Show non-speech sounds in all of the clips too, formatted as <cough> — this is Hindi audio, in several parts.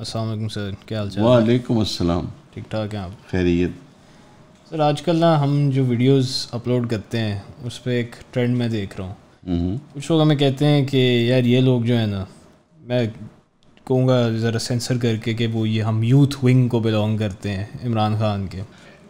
अस्सलाम सर क्या हाल चाल वालेकुम ठीक ठाक हैं आप खैरियत सर आजकल ना हम जो वीडियोस अपलोड करते हैं उस पर एक ट्रेंड मैं देख रहा हूँ हम्म। कुछ लोग हमें कहते हैं कि यार ये लोग जो है ना मैं कहूँगा ज़रा सेंसर करके कि वो ये हम यूथ विंग को बिलोंग करते हैं इमरान खान के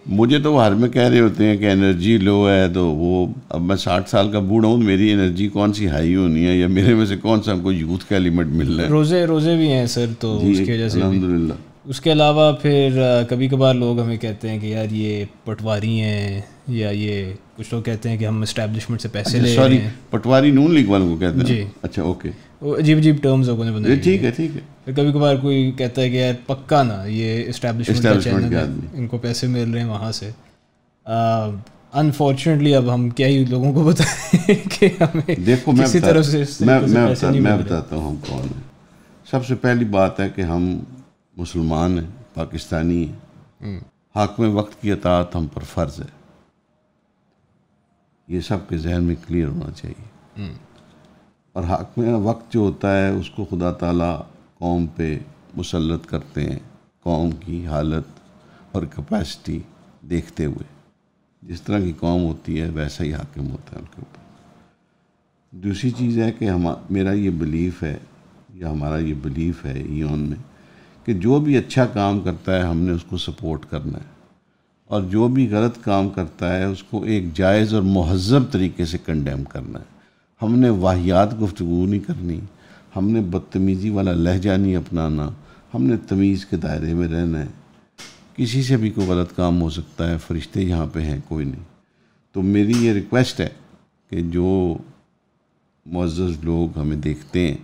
मुझे तो हर में कह रहे होते हैं कि एनर्जी लो है तो वो अब मैं साठ साल का बूढ़ा हूँ तो मेरी एनर्जी कौन सी हाई होनी है या मेरे में से कौन सा हमको यूथ का एलिमेंट मिल रहा है रोज़े रोज़े भी हैं सर तो उसके वजह से अलहमदिल्ला उसके अलावा फिर कभी कभार लोग हमें कहते हैं कि यार ये पटवारी हैं या ये कुछ लोग कहते हैं कि हम इस्टेब्लिशमेंट से पैसे अच्छा, ले सॉरी पटवारी नून लीग वालों को कहते हैं जी अच्छा ओके अजीब अजीब टर्म्स लोगों ने बनाए ठीक है ठीक है तो फिर कभी कभार कोई कहता है कि यार पक्का ना ये इस्टेब्लिशमेंट का चैनल इनको पैसे मिल रहे हैं वहाँ से अनफॉर्चुनेटली uh, अब हम क्या ही लोगों को बताएं <laughs> कि हमें देखो मैं किसी तरह से मैं मैं बताता हूँ कौन है सबसे पहली बात है कि हम मुसलमान हैं पाकिस्तानी हैं हम्म। हक में वक्त की अतात हम पर फ़र्ज़ है ये सब के जहन में क्लियर होना चाहिए हम्म। और हाकम वक्त जो होता है उसको खुदा ताला कौम पे मुसलत करते हैं कौम की हालत और कैपेसिटी देखते हुए जिस तरह की कौम होती है वैसा ही हाकिम होता है उनके ऊपर दूसरी चीज़ है कि हम मेरा ये बिलीफ़ है या हमारा ये बिलीफ़ है ईन में कि जो भी अच्छा काम करता है हमने उसको सपोर्ट करना है और जो भी गलत काम करता है उसको एक जायज़ और महजब तरीके से कंडेम करना है हमने वाहियात गुफ्तु नहीं करनी हमने बदतमीज़ी वाला लहजा नहीं अपनाना हमने तमीज़ के दायरे में रहना है किसी से भी कोई गलत काम हो सकता है फरिश्ते यहाँ पे हैं कोई नहीं तो मेरी ये रिक्वेस्ट है कि जो मज्ज़ लोग हमें देखते हैं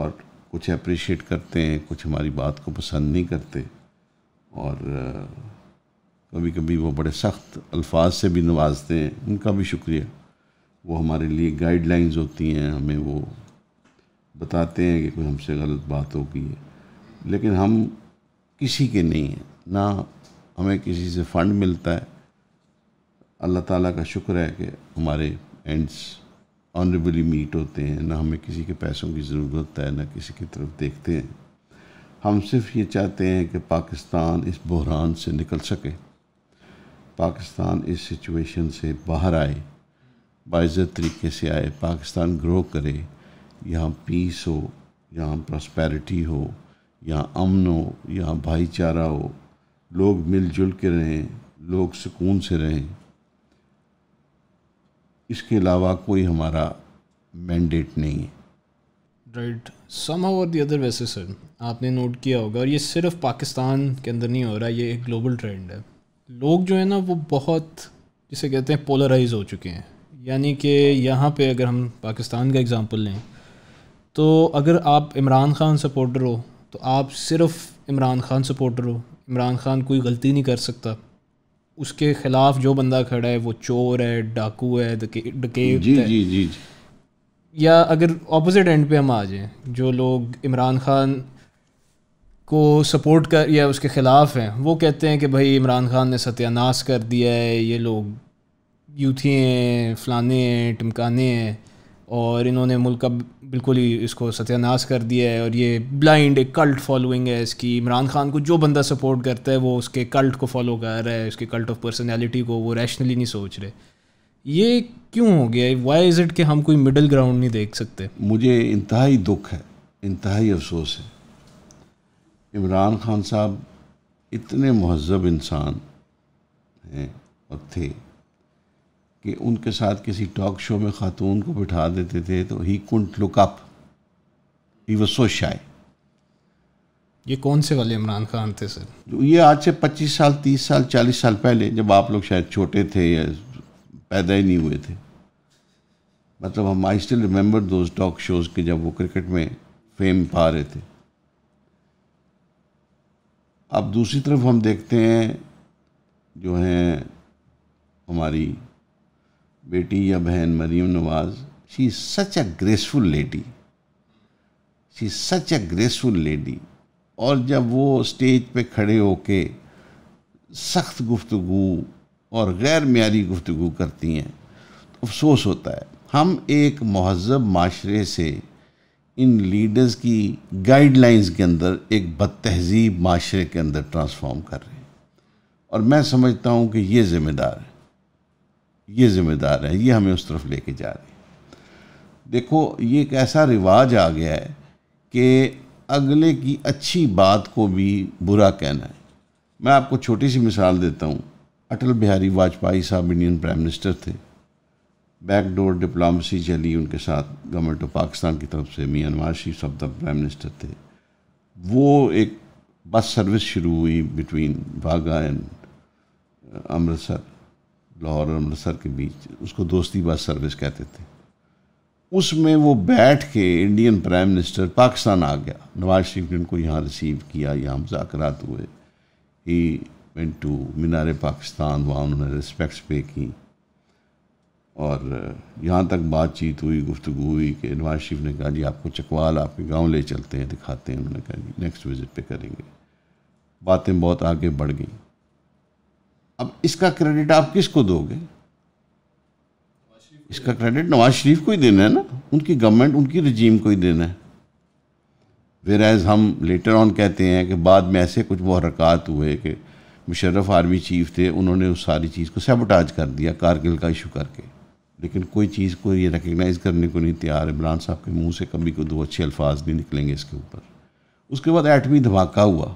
और कुछ अप्रिशिएट करते हैं कुछ हमारी बात को पसंद नहीं करते और कभी कभी वो बड़े सख्त अल्फाज से भी नवाजते हैं उनका भी शुक्रिया वो हमारे लिए गाइडलाइंस होती हैं हमें वो बताते हैं कि कोई हमसे गलत बात होगी है लेकिन हम किसी के नहीं हैं ना हमें किसी से फ़ंड मिलता है अल्लाह ताला का शुक्र है कि हमारे एंड्स ऑनरेबली मीट होते हैं ना हमें किसी के पैसों की ज़रूरत है ना किसी की तरफ देखते हैं हम सिर्फ ये चाहते हैं कि पाकिस्तान इस बहरान से निकल सके पाकिस्तान इस सिचुएशन से बाहर आए बाज़त तरीके से आए पाकिस्तान ग्रो करे यहाँ पीस हो यहाँ प्रॉस्पेरिटी हो यहाँ अमन हो यहाँ भाईचारा हो लोग मिलजुल के रहें लोग सुकून से रहें इसके अलावा कोई हमारा मैंडेट नहीं है राइट सम और दी अदर वैसे सर आपने नोट किया होगा और ये सिर्फ पाकिस्तान के अंदर नहीं हो रहा ये एक ग्लोबल ट्रेंड है लोग जो है ना वो बहुत जिसे कहते हैं पोलराइज हो चुके हैं यानी कि यहाँ पे अगर हम पाकिस्तान का एग्ज़ाम्पल लें तो अगर आप इमरान खान सपोर्टर हो तो आप सिर्फ इमरान खान सपोर्टर हो इमरान खान कोई गलती नहीं कर सकता उसके ख़िलाफ़ जो बंदा खड़ा है वो चोर है डाकू है डके या अगर अपोजिट एंड पे हम आ जाएं जो लोग इमरान खान को सपोर्ट कर या उसके ख़िलाफ़ हैं वो कहते हैं कि भाई इमरान खान ने सत्यानाश कर दिया है ये लोग यूथी हैं फलाने हैं टमकाने हैं और इन्होंने मुल्क का बिल्कुल ही इसको सत्यानाश कर दिया है और ये ब्लाइंड एक कल्ट फॉलोइंग है इसकी इमरान खान को जो बंदा सपोर्ट करता है वो उसके कल्ट को फॉलो कर रहा है उसके कल्ट ऑफ पर्सनैलिटी को वो रैशनली नहीं सोच रहे ये क्यों हो गया वाई इज़ इट कि हम कोई मिडल ग्राउंड नहीं देख सकते मुझे इंतहाई दुख है इंतहाई अफसोस है इमरान खान साहब इतने महजब इंसान हैं और थे कि उनके साथ किसी टॉक शो में ख़ातून को बिठा देते थे तो ही कुंट अप ही वो सो शाय ये कौन से वाले इमरान खान थे सर ये आज से 25 साल 30 साल 40 साल पहले जब आप लोग शायद छोटे थे या पैदा ही नहीं हुए थे मतलब हम I still remember those talk shows के जब वो क्रिकेट में फेम पा रहे थे अब दूसरी तरफ हम देखते हैं जो हैं हमारी बेटी या बहन Maryam Nawaz she such a graceful lady she such a graceful lady और जब वो स्टेज पे खड़े होके सख्त गुफ्तगु और गैर मीरी गुफ्तु करती हैं तो अफसोस होता है हम एक महजब माशरे से इन लीडर्स की गाइडलाइंस के अंदर एक बद तहज़ीब माशरे के अंदर ट्रांसफॉर्म कर रहे हैं और मैं समझता हूँ कि ये ज़िम्मेदार है ये ज़िम्मेदार है ये हमें उस तरफ लेके जा रही है देखो ये एक ऐसा रिवाज आ गया है कि अगले की अच्छी बात को भी बुरा कहना है मैं आपको छोटी सी मिसाल देता हूँ अटल बिहारी वाजपेयी साहब इंडियन प्राइम मिनिस्टर थे बैकडोर डिप्लोमेसी चली उनके साथ गवर्नमेंट ऑफ पाकिस्तान की तरफ से मियाँ नवाज शरीफ साहब तब प्राइम मिनिस्टर थे वो एक बस सर्विस शुरू हुई बिटवीन बाघा एंड अमृतसर लाहौर और अमृतसर के बीच उसको दोस्ती बस सर्विस कहते थे उसमें वो बैठ के इंडियन प्राइम मिनिस्टर पाकिस्तान आ गया नवाज शरीफ ने उनको यहाँ रिसीव किया यहाँ मुजाकर हुए ही वेंट टू मीनार पाकिस्तान वहाँ उन्होंने रिस्पेक्ट्स पे की और uh, यहाँ तक बातचीत हुई गुफ्तु हुई कि नवाज शरीफ ने कहा जी आपको चकवाल आपके गांव ले चलते हैं दिखाते हैं उन्होंने कहा जी नेक्स्ट विज़िट पे करेंगे बातें बहुत आगे बढ़ गई अब इसका क्रेडिट आप किसको दोगे इसका क्रेडिट नवाज शरीफ को ही देना है ना उनकी गवर्नमेंट उनकी रजीम को ही देना है वेर एज़ हम लेटर ऑन कहते हैं कि बाद में ऐसे कुछ महरक़ात हुए कि मुशर्रफ आर्मी चीफ थे उन्होंने उस सारी चीज़ को सेबोटाज कर दिया कारगिल का इशू करके लेकिन कोई चीज़ को ये रिकगनाइज़ करने को नहीं तैयार इमरान साहब के मुंह से कभी को दो अच्छे अल्फाज नहीं निकलेंगे इसके ऊपर उसके बाद एटमी धमाका हुआ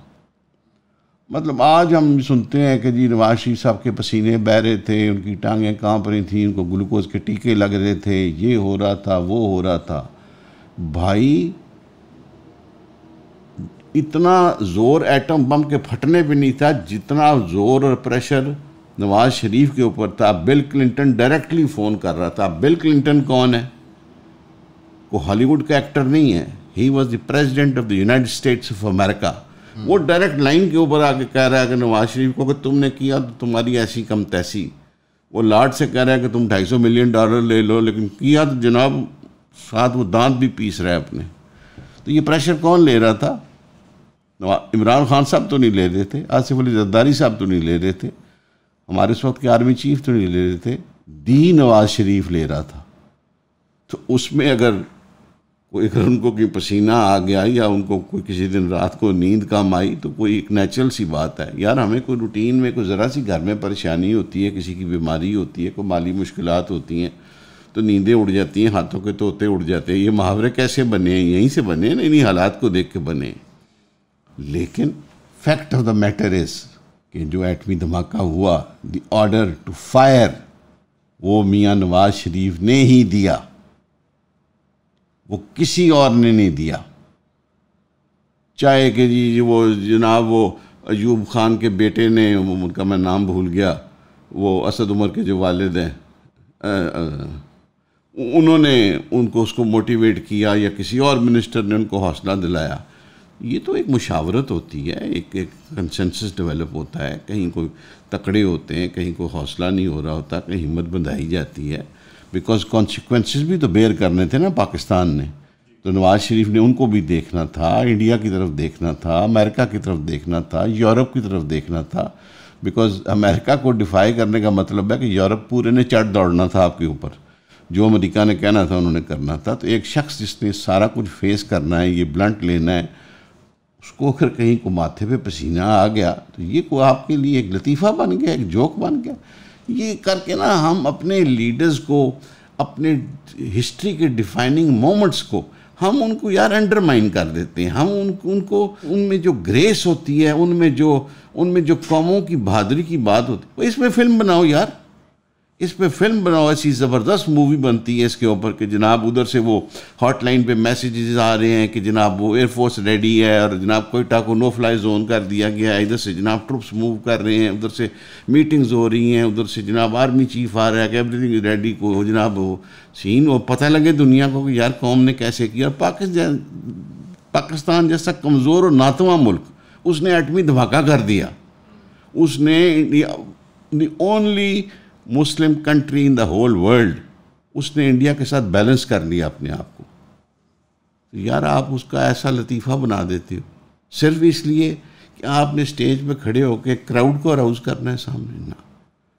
मतलब आज हम सुनते हैं कि जी नवाज शरीफ साहब के पसीने बह रहे थे उनकी टांगें कांप रही थी उनको ग्लूकोज के टीके लग रहे थे ये हो रहा था वो हो रहा था भाई इतना ज़ोर एटम बम के फटने पे नहीं था जितना ज़ोर और प्रेशर नवाज शरीफ के ऊपर था बिल क्लिंटन डायरेक्टली फ़ोन कर रहा था बिल क्लिंटन कौन है वो हॉलीवुड का एक्टर नहीं है he was the president of the United States of America वो डायरेक्ट लाइन के ऊपर आके कह रहा है कि नवाज शरीफ को कि तुमने किया तो तुम्हारी ऐसी कम तैसी वो लाट से कह रहा है कि तुम 250 मिलियन डॉलर ले लो लेकिन किया तो जनाब साथ वो दांत भी पीस रहा है अपने तो ये प्रेशर कौन ले रहा था इमरान खान साहब तो नहीं ले रहे थे आसिफ अली जद्दारी साहब तो नहीं ले रहे थे हमारे उस वक्त के आर्मी चीफ तो नहीं ले रहे थे दी नवाज शरीफ ले रहा था तो उसमें अगर कोई अगर उनको कि पसीना आ गया या उनको कोई किसी दिन रात को नींद कम आई तो कोई एक नेचुरल सी बात है यार हमें कोई रूटीन में कोई ज़रा सी घर में परेशानी होती है किसी की बीमारी होती है कोई माली मुश्किल होती हैं तो नींदें उड़ जाती हैं हाथों के तोते उड़ जाते हैं ये मुहावरे कैसे बने हैं यहीं से बने हैं ना इन्हीं हालात को देख के बने लेकिन fact of the matter is कि जो एटमी धमाका हुआ द ऑर्डर टू फायर वो मियाँ नवाज शरीफ ने ही दिया वो किसी और ने नहीं दिया चाहे कि जी वो जनाब वो अयूब खान के बेटे ने उनका मैं नाम भूल गया वो असद उमर के जो वालद हैं उन्होंने उनको उसको मोटिवेट किया या किसी और मिनिस्टर ने उनको हौसला दिलाया ये तो एक मुशावरत होती है एक एक कंसेंसस डेवलप होता है कहीं कोई तकड़े होते हैं कहीं कोई हौसला नहीं हो रहा होता कहीं हिम्मत बंधाई जाती है बिकॉज कॉन्सिक्वेंसेस भी तो बेयर करने थे ना पाकिस्तान ने तो नवाज़ शरीफ ने उनको भी देखना था इंडिया की तरफ देखना था अमेरिका की तरफ देखना था यूरोप की तरफ देखना था बिकॉज अमेरिका को डिफाई करने का मतलब है कि यूरोप पूरे ने चट दौड़ना था आपके ऊपर जो अमेरिका ने कहना था उन्होंने करना था तो एक शख्स जिसने सारा कुछ फेस करना है ये ब्लंट लेना है उसको अगर कहीं को माथे पे पसीना आ गया तो ये को आपके लिए एक लतीफ़ा बन गया एक जोक बन गया ये करके ना हम अपने लीडर्स को अपने हिस्ट्री के डिफाइनिंग मोमेंट्स को हम उनको यार अंडरमाइन कर देते हैं हम उनको उनको उनमें जो ग्रेस होती है उनमें जो उनमें जो कौमों की बहादुरी की बात होती है इसमें फिल्म बनाओ यार इस पर फिल्म बनाओ ऐसी ज़बरदस्त मूवी बनती है इसके ऊपर कि जनाब उधर से वो हॉटलाइन पे मैसेजेस आ रहे हैं कि जनाब वो एयरफोर्स रेडी है और जनाब कोयटा को नो फ्लाई जोन कर दिया गया है इधर से जनाब ट्रुप्स मूव कर रहे हैं उधर से मीटिंग्स हो रही हैं उधर से जनाब आर्मी चीफ आ रहा है कि एवरीथिंग रेडी को जनाब वो सीन वो पता लगे दुनिया को कि यार कौम ने कैसे किया पाकिस्तान पाकिस्तान जैसा कमज़ोर और नातवा मुल्क उसने एटमी धमाका कर दिया उसने only Muslim country in the whole world उसने इंडिया के साथ बैलेंस कर लिया अपने आप को तो यार आप उसका ऐसा लतीफ़ा बना देते हो सिर्फ इसलिए कि आपने स्टेज पे खड़े होकर क्राउड को अराउज करना है सामने ना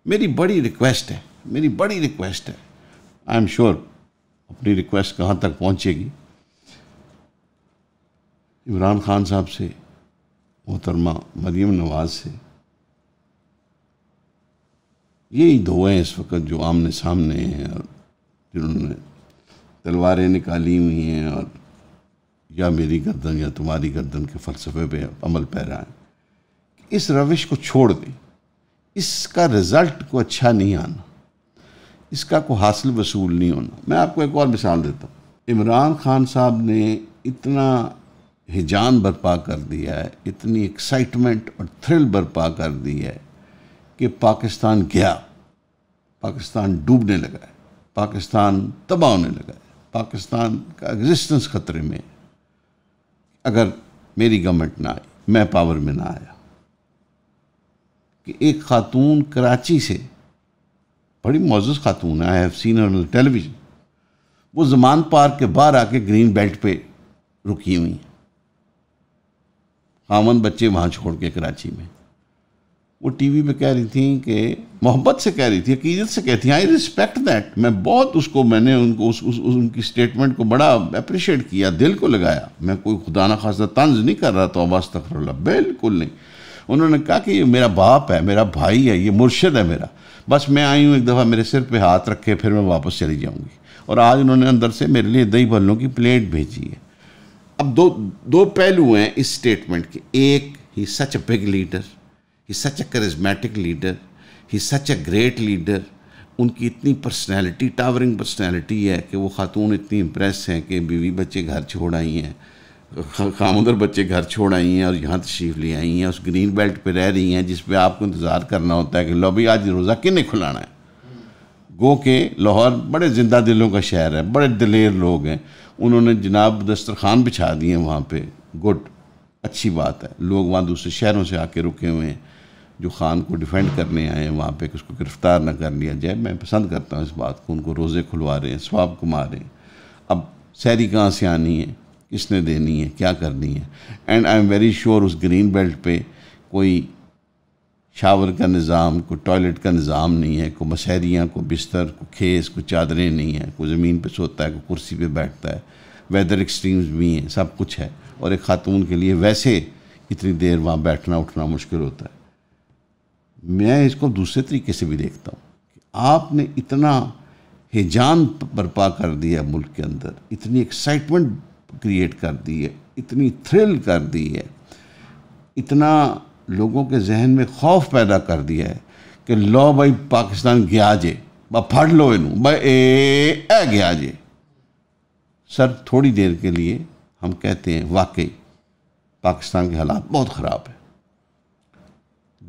मेरी बड़ी रिक्वेस्ट है मेरी बड़ी रिक्वेस्ट है आई एम श्योर अपनी रिक्वेस्ट कहाँ तक पहुँचेगी इमरान खान साहब से मोहतरमा मरीम नवाज़ से यही धोए इस वक्त जो आमने सामने हैं और जिन्होंने तलवारें निकाली हुई हैं और या मेरी गर्दन या तुम्हारी गर्दन के फ़लसफे पे अमल पैरा है इस रविश को छोड़ दें इसका रिज़ल्ट को अच्छा नहीं आना इसका कोई हासिल वसूल नहीं होना मैं आपको एक और मिसाल देता हूँ इमरान खान साहब ने इतना हिजान बर्पा कर दिया है इतनी एक्साइटमेंट और थ्रिल बर्पा कर दी है कि पाकिस्तान गया पाकिस्तान डूबने लगा है पाकिस्तान तबाह होने लगा है पाकिस्तान का एग्जिस्टेंस खतरे में अगर मेरी गवर्नमेंट ना आई मैं पावर में ना आया कि एक खातून कराची से बड़ी मौजूद खातून है I have seen on television वो जमान पार्क के बाहर आके ग्रीन बेल्ट पे रुकी हुई हैं खामन बच्चे वहाँ छोड़ के कराची में वो टीवी पे कह रही थी कि मोहब्बत से कह रही थी अकीदत से कहती आई रिस्पेक्ट दैट मैं बहुत उसको मैंने उनको उस, उस, उस उनकी स्टेटमेंट को बड़ा अप्रिशिएट किया दिल को लगाया मैं कोई खुदा ना खासा तंज नहीं कर रहा था आवाज़ तखरल्ला बिल्कुल नहीं उन्होंने कहा कि ये मेरा बाप है मेरा भाई है ये मुर्शद है मेरा बस मैं आई हूँ एक दफ़ा मेरे सिर पर हाथ रखे फिर मैं वापस चली जाऊँगी और आज उन्होंने अंदर से मेरे लिए दही भल्लों की प्लेट भेजी है अब दो दो पहलू हैं इस स्टेटमेंट के एक ही such a big leader he such a charismatic leader he such a great leader उनकी इतनी पर्सनैलिटी टावरिंग पर्सनैलिटी है कि वो खातून इतनी इम्प्रेस हैं कि बीवी बच्चे घर छोड़ आई हैं खामोदर बच्चे घर छोड़ आई हैं और यहाँ तशरीफ ले आई हैं उस ग्रीन बेल्ट पे रह रही हैं जिस पे आपको इंतज़ार करना होता है कि लो भी आज रोज़ा किन्ने खुलाना है गो के लाहौर बड़े ज़िंदा दिलों का शहर है बड़े दिलेर लोग हैं उन्होंने जनाब दस्तरखान बिछा दिए हैं वहाँ पर गुड अच्छी बात है लोग वहाँ दूसरे शहरों से आके रुके हुए हैं जो खान को डिफेंड करने आए हैं वहाँ पे उसको गिरफ्तार ना कर लिया जाए मैं पसंद करता हूँ इस बात को उनको रोज़े खुलवा रहे हैं स्वाब कमा रहे हैं अब सैरी कहाँ से आनी है किसने देनी है क्या करनी है and I am very sure उस ग्रीन बेल्ट पे कोई शावर का निज़ाम कोई टॉयलेट का निज़ाम नहीं है कोई मसहरियाँ को बिस्तर को खेस को चादरें नहीं हैं कोई ज़मीन पे सोता है कोई कुर्सी पे बैठता है वेदर एक्सट्रीम्स भी हैं सब कुछ है और एक खातून के लिए वैसे इतनी देर वहाँ बैठना उठना मुश्किल होता है मैं इसको दूसरे तरीके से भी देखता हूँ आपने इतना हिजान बर्पा कर दिया मुल्क के अंदर इतनी एक्साइटमेंट क्रिएट कर दी है इतनी थ्रिल कर दी है इतना लोगों के जहन में खौफ पैदा कर दिया है कि लो भाई पाकिस्तान गया जे ब फड़ लो इन भाई ए गया जे सर थोड़ी देर के लिए हम कहते हैं वाकई पाकिस्तान के हालात बहुत ख़राब है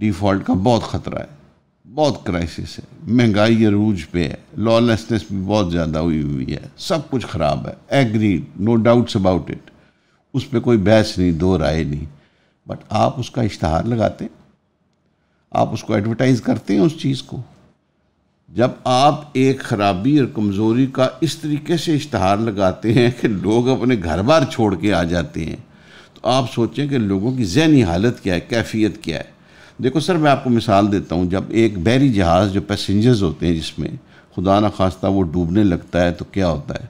डिफॉल्ट का बहुत ख़तरा है बहुत क्राइसिस है महंगाई अरूज पे है लॉलेसनेस भी बहुत ज़्यादा हुई हुई है सब कुछ ख़राब है agreed no doubts about it उस पर कोई बहस नहीं दो राय नहीं बट आप उसका इश्तहार लगाते आप उसको एडवर्टाइज करते हैं उस चीज़ को जब आप एक ख़राबी और कमज़ोरी का इस तरीके से इश्तहार लगाते हैं कि लोग अपने घर बार छोड़ के आ जाते हैं तो आप सोचें कि लोगों की जहनी हालत क्या है कैफियत क्या है देखो सर मैं आपको मिसाल देता हूँ जब एक बहरी जहाज़ जो पैसेंजर्स होते हैं जिसमें खुदा न खास्ता वो डूबने लगता है तो क्या होता है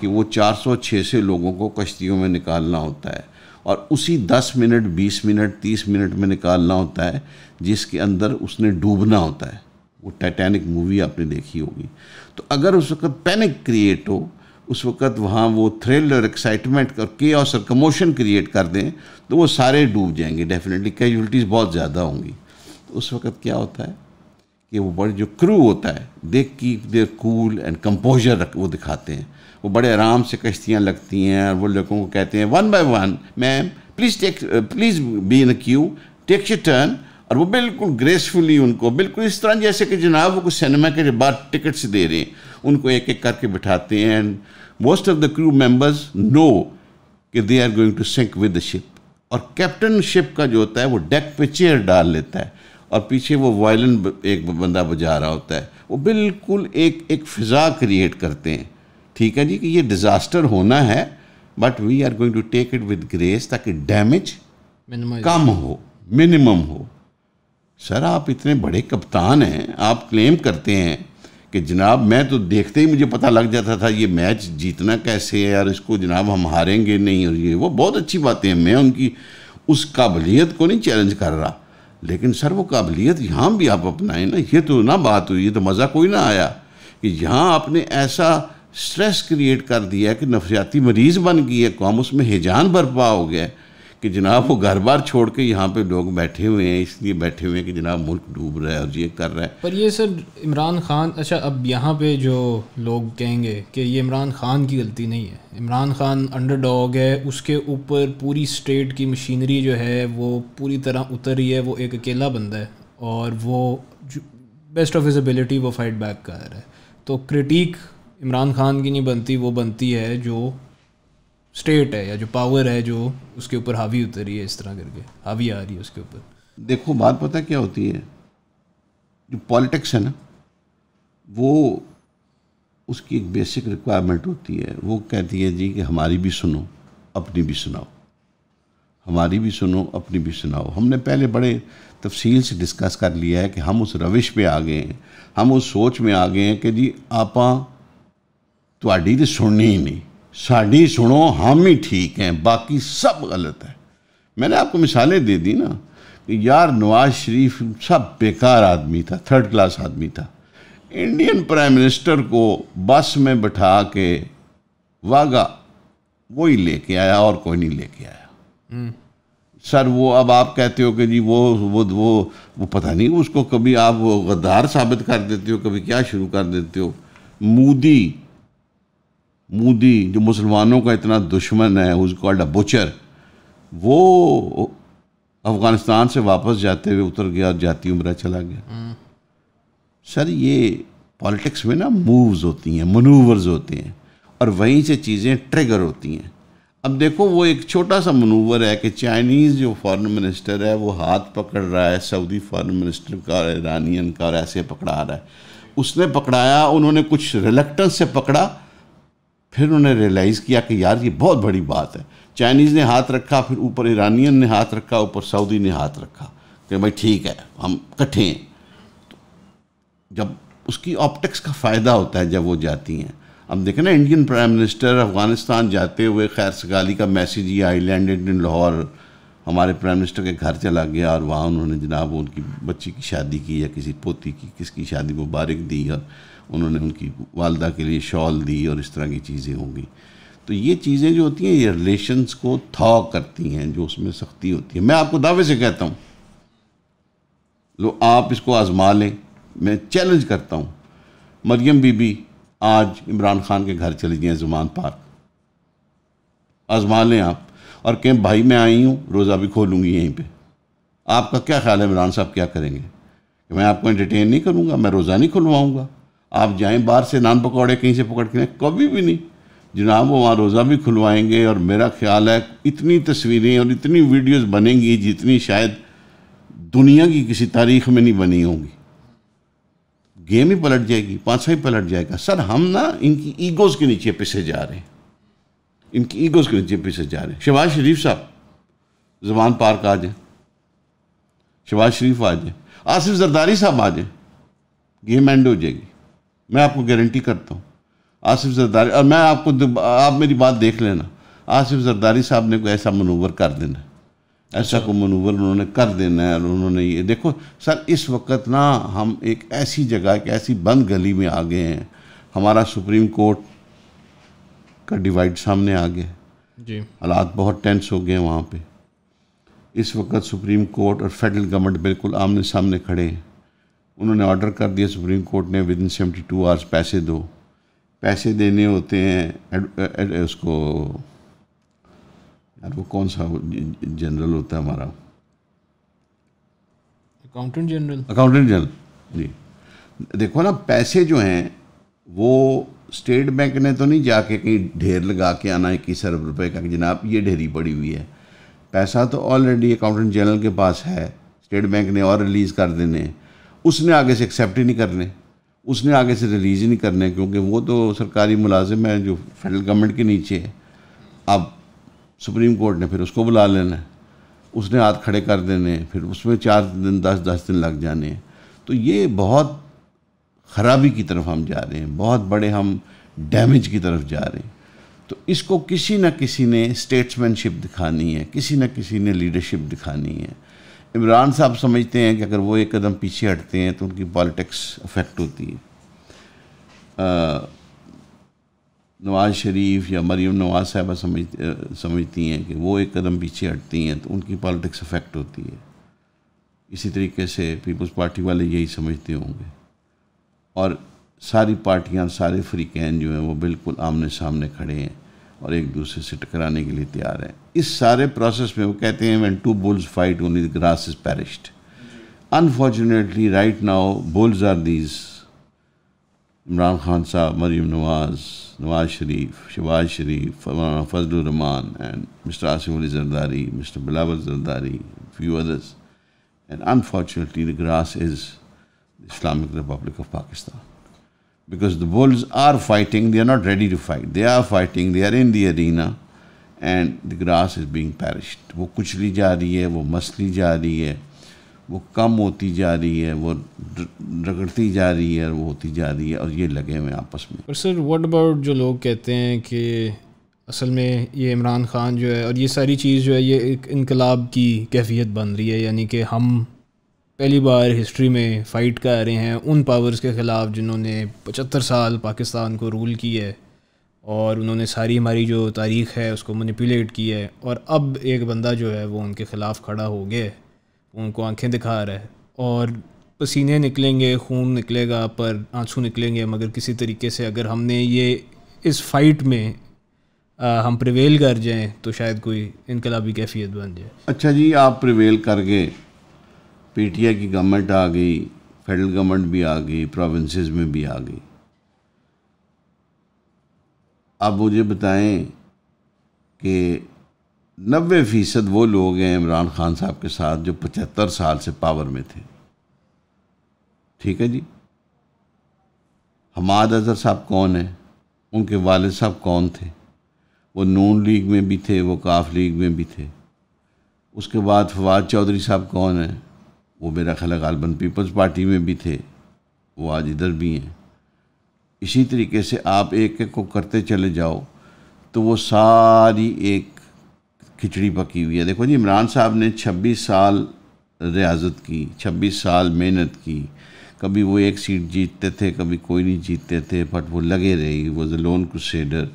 कि वो 400 से लोगों को कश्तियों में निकालना होता है और उसी 10 मिनट 20 मिनट 30 मिनट में निकालना होता है जिसके अंदर उसने डूबना होता है वो टाइटैनिक मूवी आपने देखी होगी तो अगर उस वक्त पैनिक क्रिएट हो उस वक़्त वहाँ वो थ्रिल और एक्साइटमेंट और के और कमोशन क्रिएट कर दें तो वो सारे डूब जाएंगे डेफिनेटली कैजुअलिटीज़ बहुत ज़्यादा होंगी तो उस वक़्त क्या होता है कि वो बड़े जो क्रू होता है they keep their cool and composure वो दिखाते हैं वो बड़े आराम से कश्तियाँ लगती हैं और वो लोगों को कहते हैं one by one ma'am please take please be in queue takes turn और वो बिल्कुल ग्रेसफुली उनको बिल्कुल इस तरह जैसे कि जनाब वो कुछ सिनेमा के बाहर टिकट्स दे रहे हैं उनको एक एक करके बिठाते हैं and most of the crew members know कि they are going to sink with the ship और कैप्टन शिप का जो होता है वो डेक पे चेयर डाल लेता है और पीछे वो वायलिन एक बंदा बजा रहा होता है वो बिल्कुल एक एक फिज़ा क्रिएट करते हैं ठीक है जी कि ये डिज़ास्टर होना है but we are going to take it with grace ताकि डैमेज कम हो मिनिमम हो सर आप इतने बड़े कप्तान हैं आप क्लेम करते हैं कि जनाब मैं तो देखते ही मुझे पता लग जाता था ये मैच जीतना कैसे है यार इसको जनाब हम हारेंगे नहीं और ये वो बहुत अच्छी बातें हैं मैं उनकी उस काबिलियत को नहीं चैलेंज कर रहा लेकिन सर वो काबिलियत यहाँ भी आप अपनाएं ना ये तो ना बात हुई ये तो मज़ा कोई ना आया कि यहाँ आपने ऐसा स्ट्रेस क्रिएट कर दिया कि नफसियाती मरीज़ बन गई है कौम उसमें हिजान बर्पा हो गया कि जनाब वो घर बार छोड़ के यहाँ पे लोग बैठे हुए हैं इसलिए बैठे हुए हैं कि जनाब मुल्क डूब रहा है और ये कर रहा है पर ये सर इमरान खान अच्छा अब यहाँ पे जो लोग कहेंगे कि ये इमरान खान की गलती नहीं है इमरान खान अंडर डॉग है उसके ऊपर पूरी स्टेट की मशीनरी जो है वो पूरी तरह उतर रही है वो एक अकेला बंदा है और वो बेस्ट ऑफ विजबिलिटी वो फाइट बैक कर रहा है तो क्रिटिक इमरान खान की नहीं बनती वो बनती है जो स्टेट है या जो पावर है जो उसके ऊपर हावी उतरी है इस तरह करके हावी आ रही है उसके ऊपर देखो बात पता क्या होती है जो पॉलिटिक्स है ना वो उसकी एक बेसिक रिक्वायरमेंट होती है वो कहती है जी कि हमारी भी सुनो अपनी भी सुनाओ हमारी भी सुनो अपनी भी सुनाओ हमने पहले बड़े तफसील से डिस्कस कर लिया है कि हम उस रविश पे आ गए हैं हम उस सोच में आ गए हैं कि जी आप तो सुननी ही नहीं साड़ी सुनो हम ही ठीक हैं बाकी सब गलत है मैंने आपको मिसालें दे दी ना कि यार नवाज शरीफ सब बेकार आदमी था थर्ड क्लास आदमी था इंडियन प्राइम मिनिस्टर को बस में बैठा के वागा वो ही लेके आया और कोई नहीं लेके आया हम्म। सर वो अब आप कहते हो कि जी वो वो वो वो पता नहीं उसको कभी आप वो गद्दार साबित कर देते हो कभी क्या शुरू कर देते हो मोदी मोदी जो मुसलमानों का इतना दुश्मन है उज कॉल्ड अ बुचर वो अफ़गानिस्तान से वापस जाते हुए उतर गया और जाती उम्र चला गया सर ये पॉलिटिक्स में ना मूव्स होती हैं मनूवर्स होते हैं और वहीं से चीज़ें ट्रिगर होती हैं अब देखो वो एक छोटा सा मनूवर है कि चाइनीज़ जो फॉरेन मिनिस्टर है वो हाथ पकड़ रहा है सऊदी फॉरेन मिनिस्टर का ईरानियन का और ऐसे पकड़ा रहा है उसने पकड़ाया उन्होंने कुछ रिलेक्टेंस से पकड़ा फिर उन्होंने रियलाइज़ किया कि यार ये बहुत बड़ी बात है चाइनीज़ ने हाथ रखा फिर ऊपर ईरानियन ने हाथ रखा ऊपर सऊदी ने हाथ रखा कि भाई ठीक है हम इकट्ठे हैं तो जब उसकी ऑप्टिक्स का फ़ायदा होता है जब वो जाती हैं अब देखें ना इंडियन प्राइम मिनिस्टर अफ़गानिस्तान जाते हुए खैर सगाली का मैसेज ही आई लैंडेड इन लाहौर हमारे प्राइम मिनिस्टर के घर चला गया और वहाँ उन्होंने जनाब उनकी बच्ची की शादी की या किसी पोती की किसकी शादी मुबारक दी और उन्होंने उनकी वालदा के लिए शॉल दी और इस तरह की चीज़ें होंगी तो ये चीज़ें जो होती हैं ये रिलेशंस को थॉ करती हैं जो उसमें सख्ती होती है मैं आपको दावे से कहता हूँ लो आप इसको आजमा लें मैं चैलेंज करता हूँ मरियम बीबी आज इमरान खान के घर चली गई हैं जुमान पार्क आजमा लें आप और कहें भाई मैं आई हूँ रोज़ा भी खोलूँगी यहीं पर आपका क्या ख्याल है इमरान साहब क्या करेंगे कि मैं आपको इंटरटेन नहीं करूँगा मैं रोज़ा नहीं खुलवाऊँगा आप जाएँ बाहर से नान पकौड़े कहीं से पकड़ के लें कभी भी नहीं जनाब वो वहाँ रोज़ा भी खुलवाएंगे और मेरा ख्याल है इतनी तस्वीरें और इतनी वीडियोस बनेंगी जितनी शायद दुनिया की किसी तारीख में नहीं बनी होंगी गेम ही पलट जाएगी पाँचा ही पलट जाएगा सर हम ना इनकी ईगोज़ के नीचे पिसे जा रहे हैं इनकी ईगोज के नीचे पीछे जा रहे हैं शहबाज शरीफ साहब जबान पार्क आ जाए शहबाज शरीफ आ जाए आसिफ जरदारी साहब आ जाए गेम एंड हो जाएगी मैं आपको गारंटी करता हूँ आसिफ जरदारी और मैं आपको आप मेरी बात देख लेना आसिफ जरदारी साहब ने कोई ऐसा मनूवर कर देना है ऐसा अच्छा। कोई मनूवर उन्होंने कर देना है और उन्होंने ये देखो सर इस वक्त ना हम एक ऐसी जगह एक ऐसी बंद गली में आ गए हैं हमारा सुप्रीम कोर्ट का डिवाइड सामने आ गया जी हालात बहुत टेंस हो गए वहाँ पे इस वक्त सुप्रीम कोर्ट और फेडरल गवर्नमेंट बिल्कुल आमने सामने खड़े हैं उन्होंने ऑर्डर कर दिया सुप्रीम कोर्ट ने within seventy two hours पैसे दो पैसे देने होते हैं एड, एड, एड, उसको यार वो कौन सा जनरल होता है हमारा accountant general accountant general ji देखो ना पैसे जो हैं वो स्टेट बैंक ने तो नहीं जाके कहीं ढेर लगा के आना इक्कीस अरब रुपए का जनाब ये ढेरी पड़ी हुई है पैसा तो ऑलरेडी अकाउंटेंट जनरल के पास है स्टेट बैंक ने और रिलीज़ कर देने उसने आगे से एक्सेप्ट ही नहीं करने उसने आगे से रिलीज़ ही नहीं करने क्योंकि वो तो सरकारी मुलाजिम है जो फेडरल गवर्नमेंट के नीचे है अब सुप्रीम कोर्ट ने फिर उसको बुला लेना है उसने हाथ खड़े कर देने फिर उसमें चार दिन दस दस दिन लग जाने हैं तो ये बहुत खराबी की तरफ हम जा रहे हैं बहुत बड़े हम डैमेज की तरफ जा रहे हैं तो इसको किसी न किसी ने स्टेट्समैनशिप दिखानी है किसी न किसी ने लीडरशिप दिखानी है इमरान साहब समझते हैं कि अगर वो एक कदम पीछे हटते हैं तो उनकी पॉलिटिक्स अफेक्ट होती है नवाज़ शरीफ या मरीम नवाज़ साहबा समझ समझती हैं कि वो एक कदम पीछे हटती हैं तो उनकी पॉलिटिक्स अफेक्ट होती है इसी तरीके से पीपल्स पार्टी वाले यही समझते होंगे और सारी पार्टियां सारे फ्रीकैन जो हैं वो बिल्कुल आमने सामने खड़े हैं और एक दूसरे से टकराने के लिए तैयार हैं इस सारे प्रोसेस में वो कहते हैं when two bulls fight only grass is perished unfortunately right now bulls are these Imran Khan साहब Maryam Nawaz Nawaz Sharif Shahbaz Sharif Fazlur Rehman and mister Asim Ali Zardari mister Bilawal Zardari few others and unfortunately the grass is Islamic Republic of Pakistan. Because the bulls are fighting, they are not ready to fight. They are fighting, they are in the arena, and the grass is being perished. वो कुचली जा रही है वो मसली जा रही है वो कम होती जा रही है वो रगड़ती जा रही है और वो होती जा रही है और ये लगे हुए आपस में पर सर व्हाट अबाउट जो लोग कहते हैं कि असल में ये इमरान खान जो है और ये सारी चीज़ जो है ये एक इनकलाब की कैफियत बन रही है यानी कि हम पहली बार हिस्ट्री में फ़ाइट कर रहे हैं उन पावर्स के ख़िलाफ़ जिन्होंने पचहत्तर साल पाकिस्तान को रूल की है और उन्होंने सारी हमारी जो तारीख़ है उसको मनीपुलेट की है और अब एक बंदा जो है वो उनके ख़िलाफ़ खड़ा हो गया है उनको आंखें दिखा रहा है और पसीने निकलेंगे खून निकलेगा पर आंसू निकलेंगे मगर किसी तरीके से अगर हमने ये इस फाइट में आ, हम प्रिवेल कर जाएं तो शायद कोई इनकलाबी कैफियत बन जाए अच्छा जी आप प्रिवेल कर गए पी की गवर्नमेंट आ गई फेडरल गवर्नमेंट भी आ गई प्रोविंसेस में भी आ गई आप मुझे बताएं कि नबे फ़ीसद वो लोग हैं इमरान खान साहब के साथ जो पचहत्तर साल से पावर में थे ठीक है जी हमाद अजहर साहब कौन हैं उनके वालद साहब कौन थे वो नून लीग में भी थे वो काफ लीग में भी थे उसके बाद फवाद चौधरी साहब कौन हैं वो मेरा ख्याल गालबन पीपल्स पार्टी में भी थे वो आज इधर भी हैं इसी तरीके से आप एक एक को करते चले जाओ तो वो सारी एक खिचड़ी पकी हुई है देखो जी इमरान साहब ने 26 साल रियाजत की 26 साल मेहनत की कभी वो एक सीट जीतते थे कभी कोई नहीं जीतते थे बट वो लगे रही was a lone crusader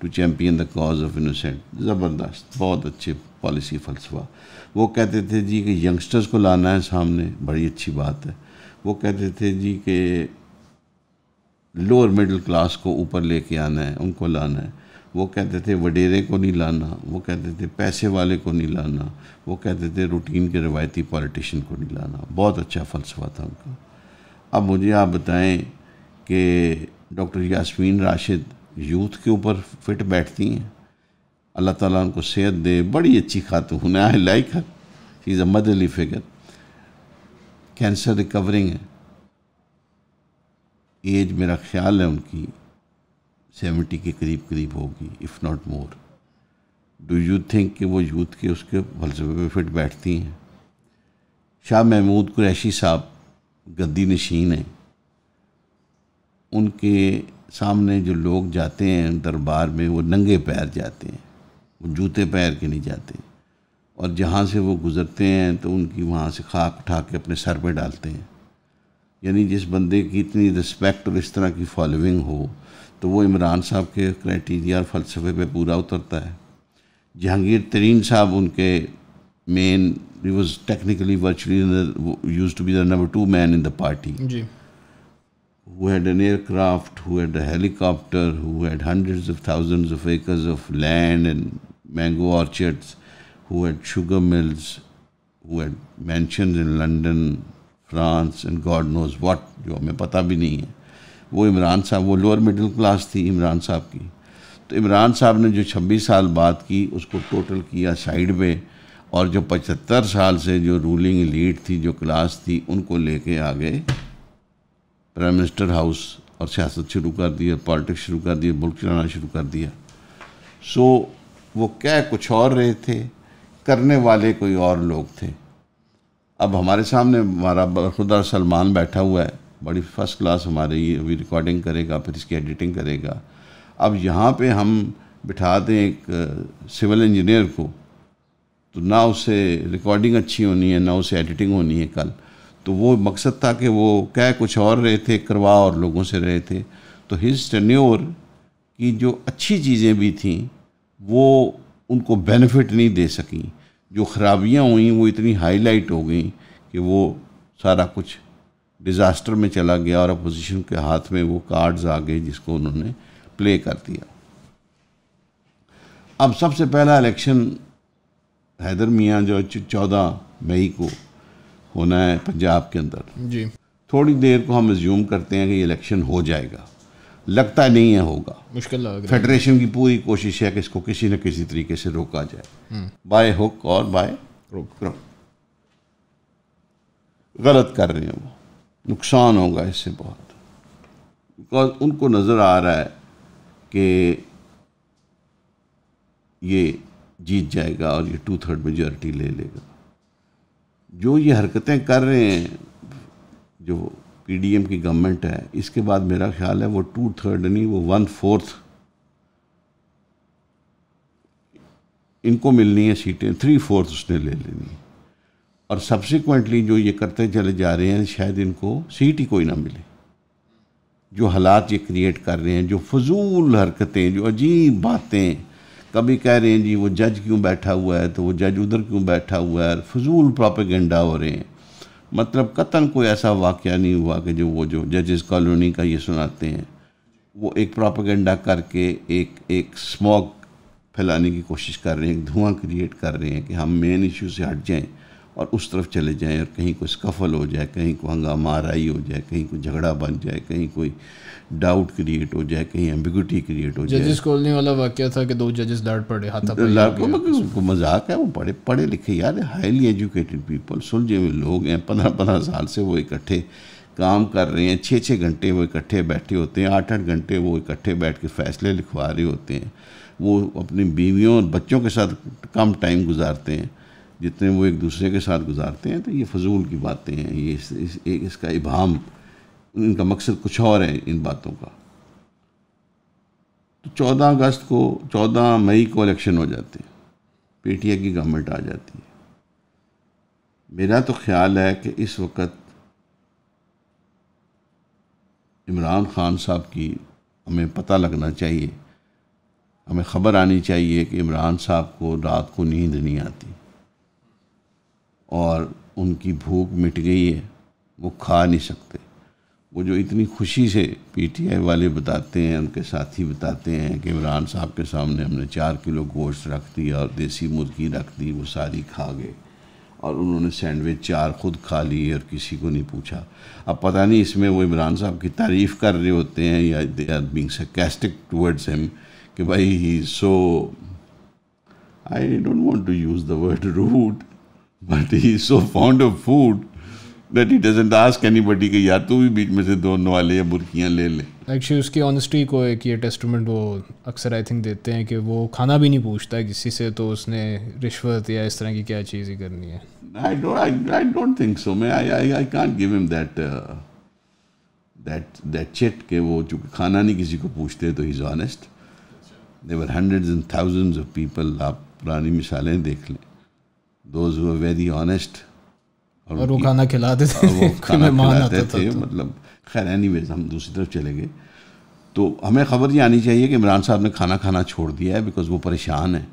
to champion the cause of innocent ज़बरदस्त बहुत अच्छे पॉलिसी फलसफा वो कहते थे जी कि यंगस्टर्स को लाना है सामने बड़ी अच्छी बात है वो कहते थे जी कि लोअर मिडिल क्लास को ऊपर लेके आना है उनको लाना है वो कहते थे वडेरे को नहीं लाना वो कहते थे पैसे वाले को नहीं लाना वो कहते थे रूटीन के रवायती पॉलिटिशन को नहीं लाना बहुत अच्छा फलसफा था उनका अब मुझे आप बताएं कि डॉक्टर यासमीन राशिद यूथ के ऊपर फिट बैठती हैं अल्लाह ताला उनको सेहत दे बड़ी अच्छी खातून है I like her she is a motherly figure cancer recovering है एज मेरा ख्याल है उनकी सेवेंटी के करीब करीब होगी if not more do you think कि वो यूथ के उसके फलसफे पे फिट बैठती हैं शाह महमूद कुरैशी साहब गद्दी नशीन हैं उनके सामने जो लोग जाते हैं दरबार में वो नंगे पैर जाते हैं जूते पैर के नहीं जाते और जहाँ से वो गुज़रते हैं तो उनकी वहाँ से खाक उठा के अपने सर पे डालते हैं यानी जिस बंदे की इतनी रिस्पेक्ट और इस तरह की फॉलोइंग हो तो वो इमरान साहब के क्राइटीरिया और फलसफे पे पूरा उतरता है जहांगीर तरीन साहब उनके main he was technically virtually used to be the number two man in the party जी who had an aircraft, who had a helicopter, who had hundreds of thousands of acres of land and mango orchards, who had sugar mills, who had mansions in London, France and God knows what जो हमें पता भी नहीं है वो इमरान साहब वो लोअर मिडिल क्लास थी इमरान साहब की तो इमरान साहब ने जो छब्बीस साल बात की उसको टोटल किया साइड पे और जो पचहत्तर साल से जो रूलिंग लीड थी जो क्लास थी उनको लेके आ गए प्राइम मिनिस्टर हाउस और सियासत शुरू कर दी और पॉलिटिक्स शुरू कर दिए मुल्क चलाना शुरू कर दिया सो so, वो क्या कुछ और रहे थे करने वाले कोई और लोग थे अब हमारे सामने हमारा खुदा सलमान बैठा हुआ है बड़ी फर्स्ट क्लास हमारे ये अभी रिकॉर्डिंग करेगा फिर इसकी एडिटिंग करेगा अब यहाँ पे हम बिठा दें एक सिविल इंजीनियर को तो ना उसे रिकॉर्डिंग अच्छी होनी है ना उसे एडिटिंग होनी है कल तो वो मकसद था कि वो क्या कुछ और रहे थे करवा और लोगों से रहे थे तो हिज टन्योर की जो अच्छी चीज़ें भी थी वो उनको बेनिफिट नहीं दे सकी जो ख़राबियाँ हुई वो इतनी हाईलाइट हो गई कि वो सारा कुछ डिज़ास्टर में चला गया और अपोजिशन के हाथ में वो कार्ड्स आ गए जिसको उन्होंने प्ले कर दिया अब सबसे पहला इलेक्शन हैदर मियाँ जो चौदह मई को होना है पंजाब के अंदर जी थोड़ी देर को हम रिज्यूम करते हैं कि इलेक्शन हो जाएगा लगता नहीं है होगा मुश्किल फेडरेशन की पूरी कोशिश है कि इसको किसी न किसी तरीके से रोका जाए बाय हुक और बाय रोक गलत कर रहे हैं वो नुकसान होगा इससे बहुत बिकॉज उनको नज़र आ रहा है कि ये जीत जाएगा और ये टू थर्ड मेजोरिटी ले लेगा जो ये हरकतें कर रहे हैं जो पीडीएम की गवर्नमेंट है इसके बाद मेरा ख्याल है वो टू थर्ड नहीं वो वन फोर्थ इनको मिलनी है सीटें थ्री फोर्थ उसने ले लेनी और सब्सिक्वेंटली जो ये करते चले जा रहे हैं शायद इनको सीट ही कोई ना मिले जो हालात ये क्रिएट कर रहे हैं जो फजूल हरकतें जो अजीब बातें कभी कह रहे हैं जी वो जज क्यों बैठा हुआ है तो वो जज उधर क्यों बैठा हुआ है फजूल प्रोपेगेंडा हो रहे हैं मतलब कतन कोई ऐसा वाक्य नहीं हुआ कि जो वो जो जजेस कॉलोनी का ये सुनाते हैं वो एक प्रोपागेंडा करके एक एक स्मॉग फैलाने की कोशिश कर रहे हैं एक धुआं क्रिएट कर रहे हैं कि हम मेन इशू से हट जाएं और उस तरफ चले जाएं और कहीं कोई स्कफल हो जाए कहीं को हंगामा राई हो जाए कहीं कोई झगड़ा बन जाए कहीं कोई डाउट क्रिएट हो जाए कहीं एम्बिगुटी क्रिएट हो जाए जजेस खोलने वाला वाक्य था कि दो जजेस डांट पड़े उनको मजाक है वो पढ़े पढ़े लिखे यार हाईली एजुकेटेड पीपल सुलझे हुए लोग हैं पंद्रह पंद्रह साल से वो इकट्ठे काम कर रहे हैं छः छः घंटे वो इकट्ठे बैठे होते हैं आठ आठ घंटे वो इकट्ठे बैठ के फैसले लिखवा रहे होते हैं वो अपनी बीवियों और बच्चों के साथ कम टाइम गुजारते हैं जितने वो एक दूसरे के साथ गुजारते हैं तो ये फजूल की बातें हैं ये इस, इस, इसका इबाम इनका मकसद कुछ और है इन बातों का तो चौदह अगस्त को चौदह मई को इलेक्शन हो जाते हैं पीटीए की गवर्नमेंट आ जाती है मेरा तो ख्याल है कि इस वक्त इमरान खान साहब की हमें पता लगना चाहिए हमें ख़बर आनी चाहिए कि इमरान साहब को रात को नींद नहीं आती और उनकी भूख मिट गई है वो खा नहीं सकते वो जो इतनी खुशी से पीटीआई वाले बताते हैं उनके साथी बताते हैं कि इमरान साहब के सामने हमने चार किलो गोश्त रख दी और देसी मुर्गी रख दी वो सारी खा गए और उन्होंने सैंडविच चार खुद खा ली और किसी को नहीं पूछा अब पता नहीं इसमें वो इमरान साहब की तारीफ़ कर रहे होते हैं या they are being sarcastic towards him कि भाई he so I don't want to use the word rude but he so fond of food that he doesn't ask anybody कि यार तू भी बीच में से दोनों वाले या बुरकियाँ ले ले एक्चुअली उसकी ऑनेस्टी को एक ये टेस्टमेंट वो अक्सर आई थिंक देते हैं कि वो खाना भी नहीं पूछता किसी से तो उसने रिश्वत या इस तरह की क्या चीज़ ही करनी है I don't I don't think so मैं I I I can't give him that that that chit के वो चूँकि खाना नहीं किसी को पूछते तो is honest there are hundred and thousand of people आप पुरानी मिसालें देख लें दोज वेरी ऑनेस्ट और वो खाना खिला देते थे खाना खिलाते थे <laughs> तो- मतलब खैर एनी हम दूसरी तरफ चले गए तो हमें खबर ये आनी चाहिए कि इमरान साहब ने खाना खाना छोड़ दिया है बिकॉज़ वो परेशान है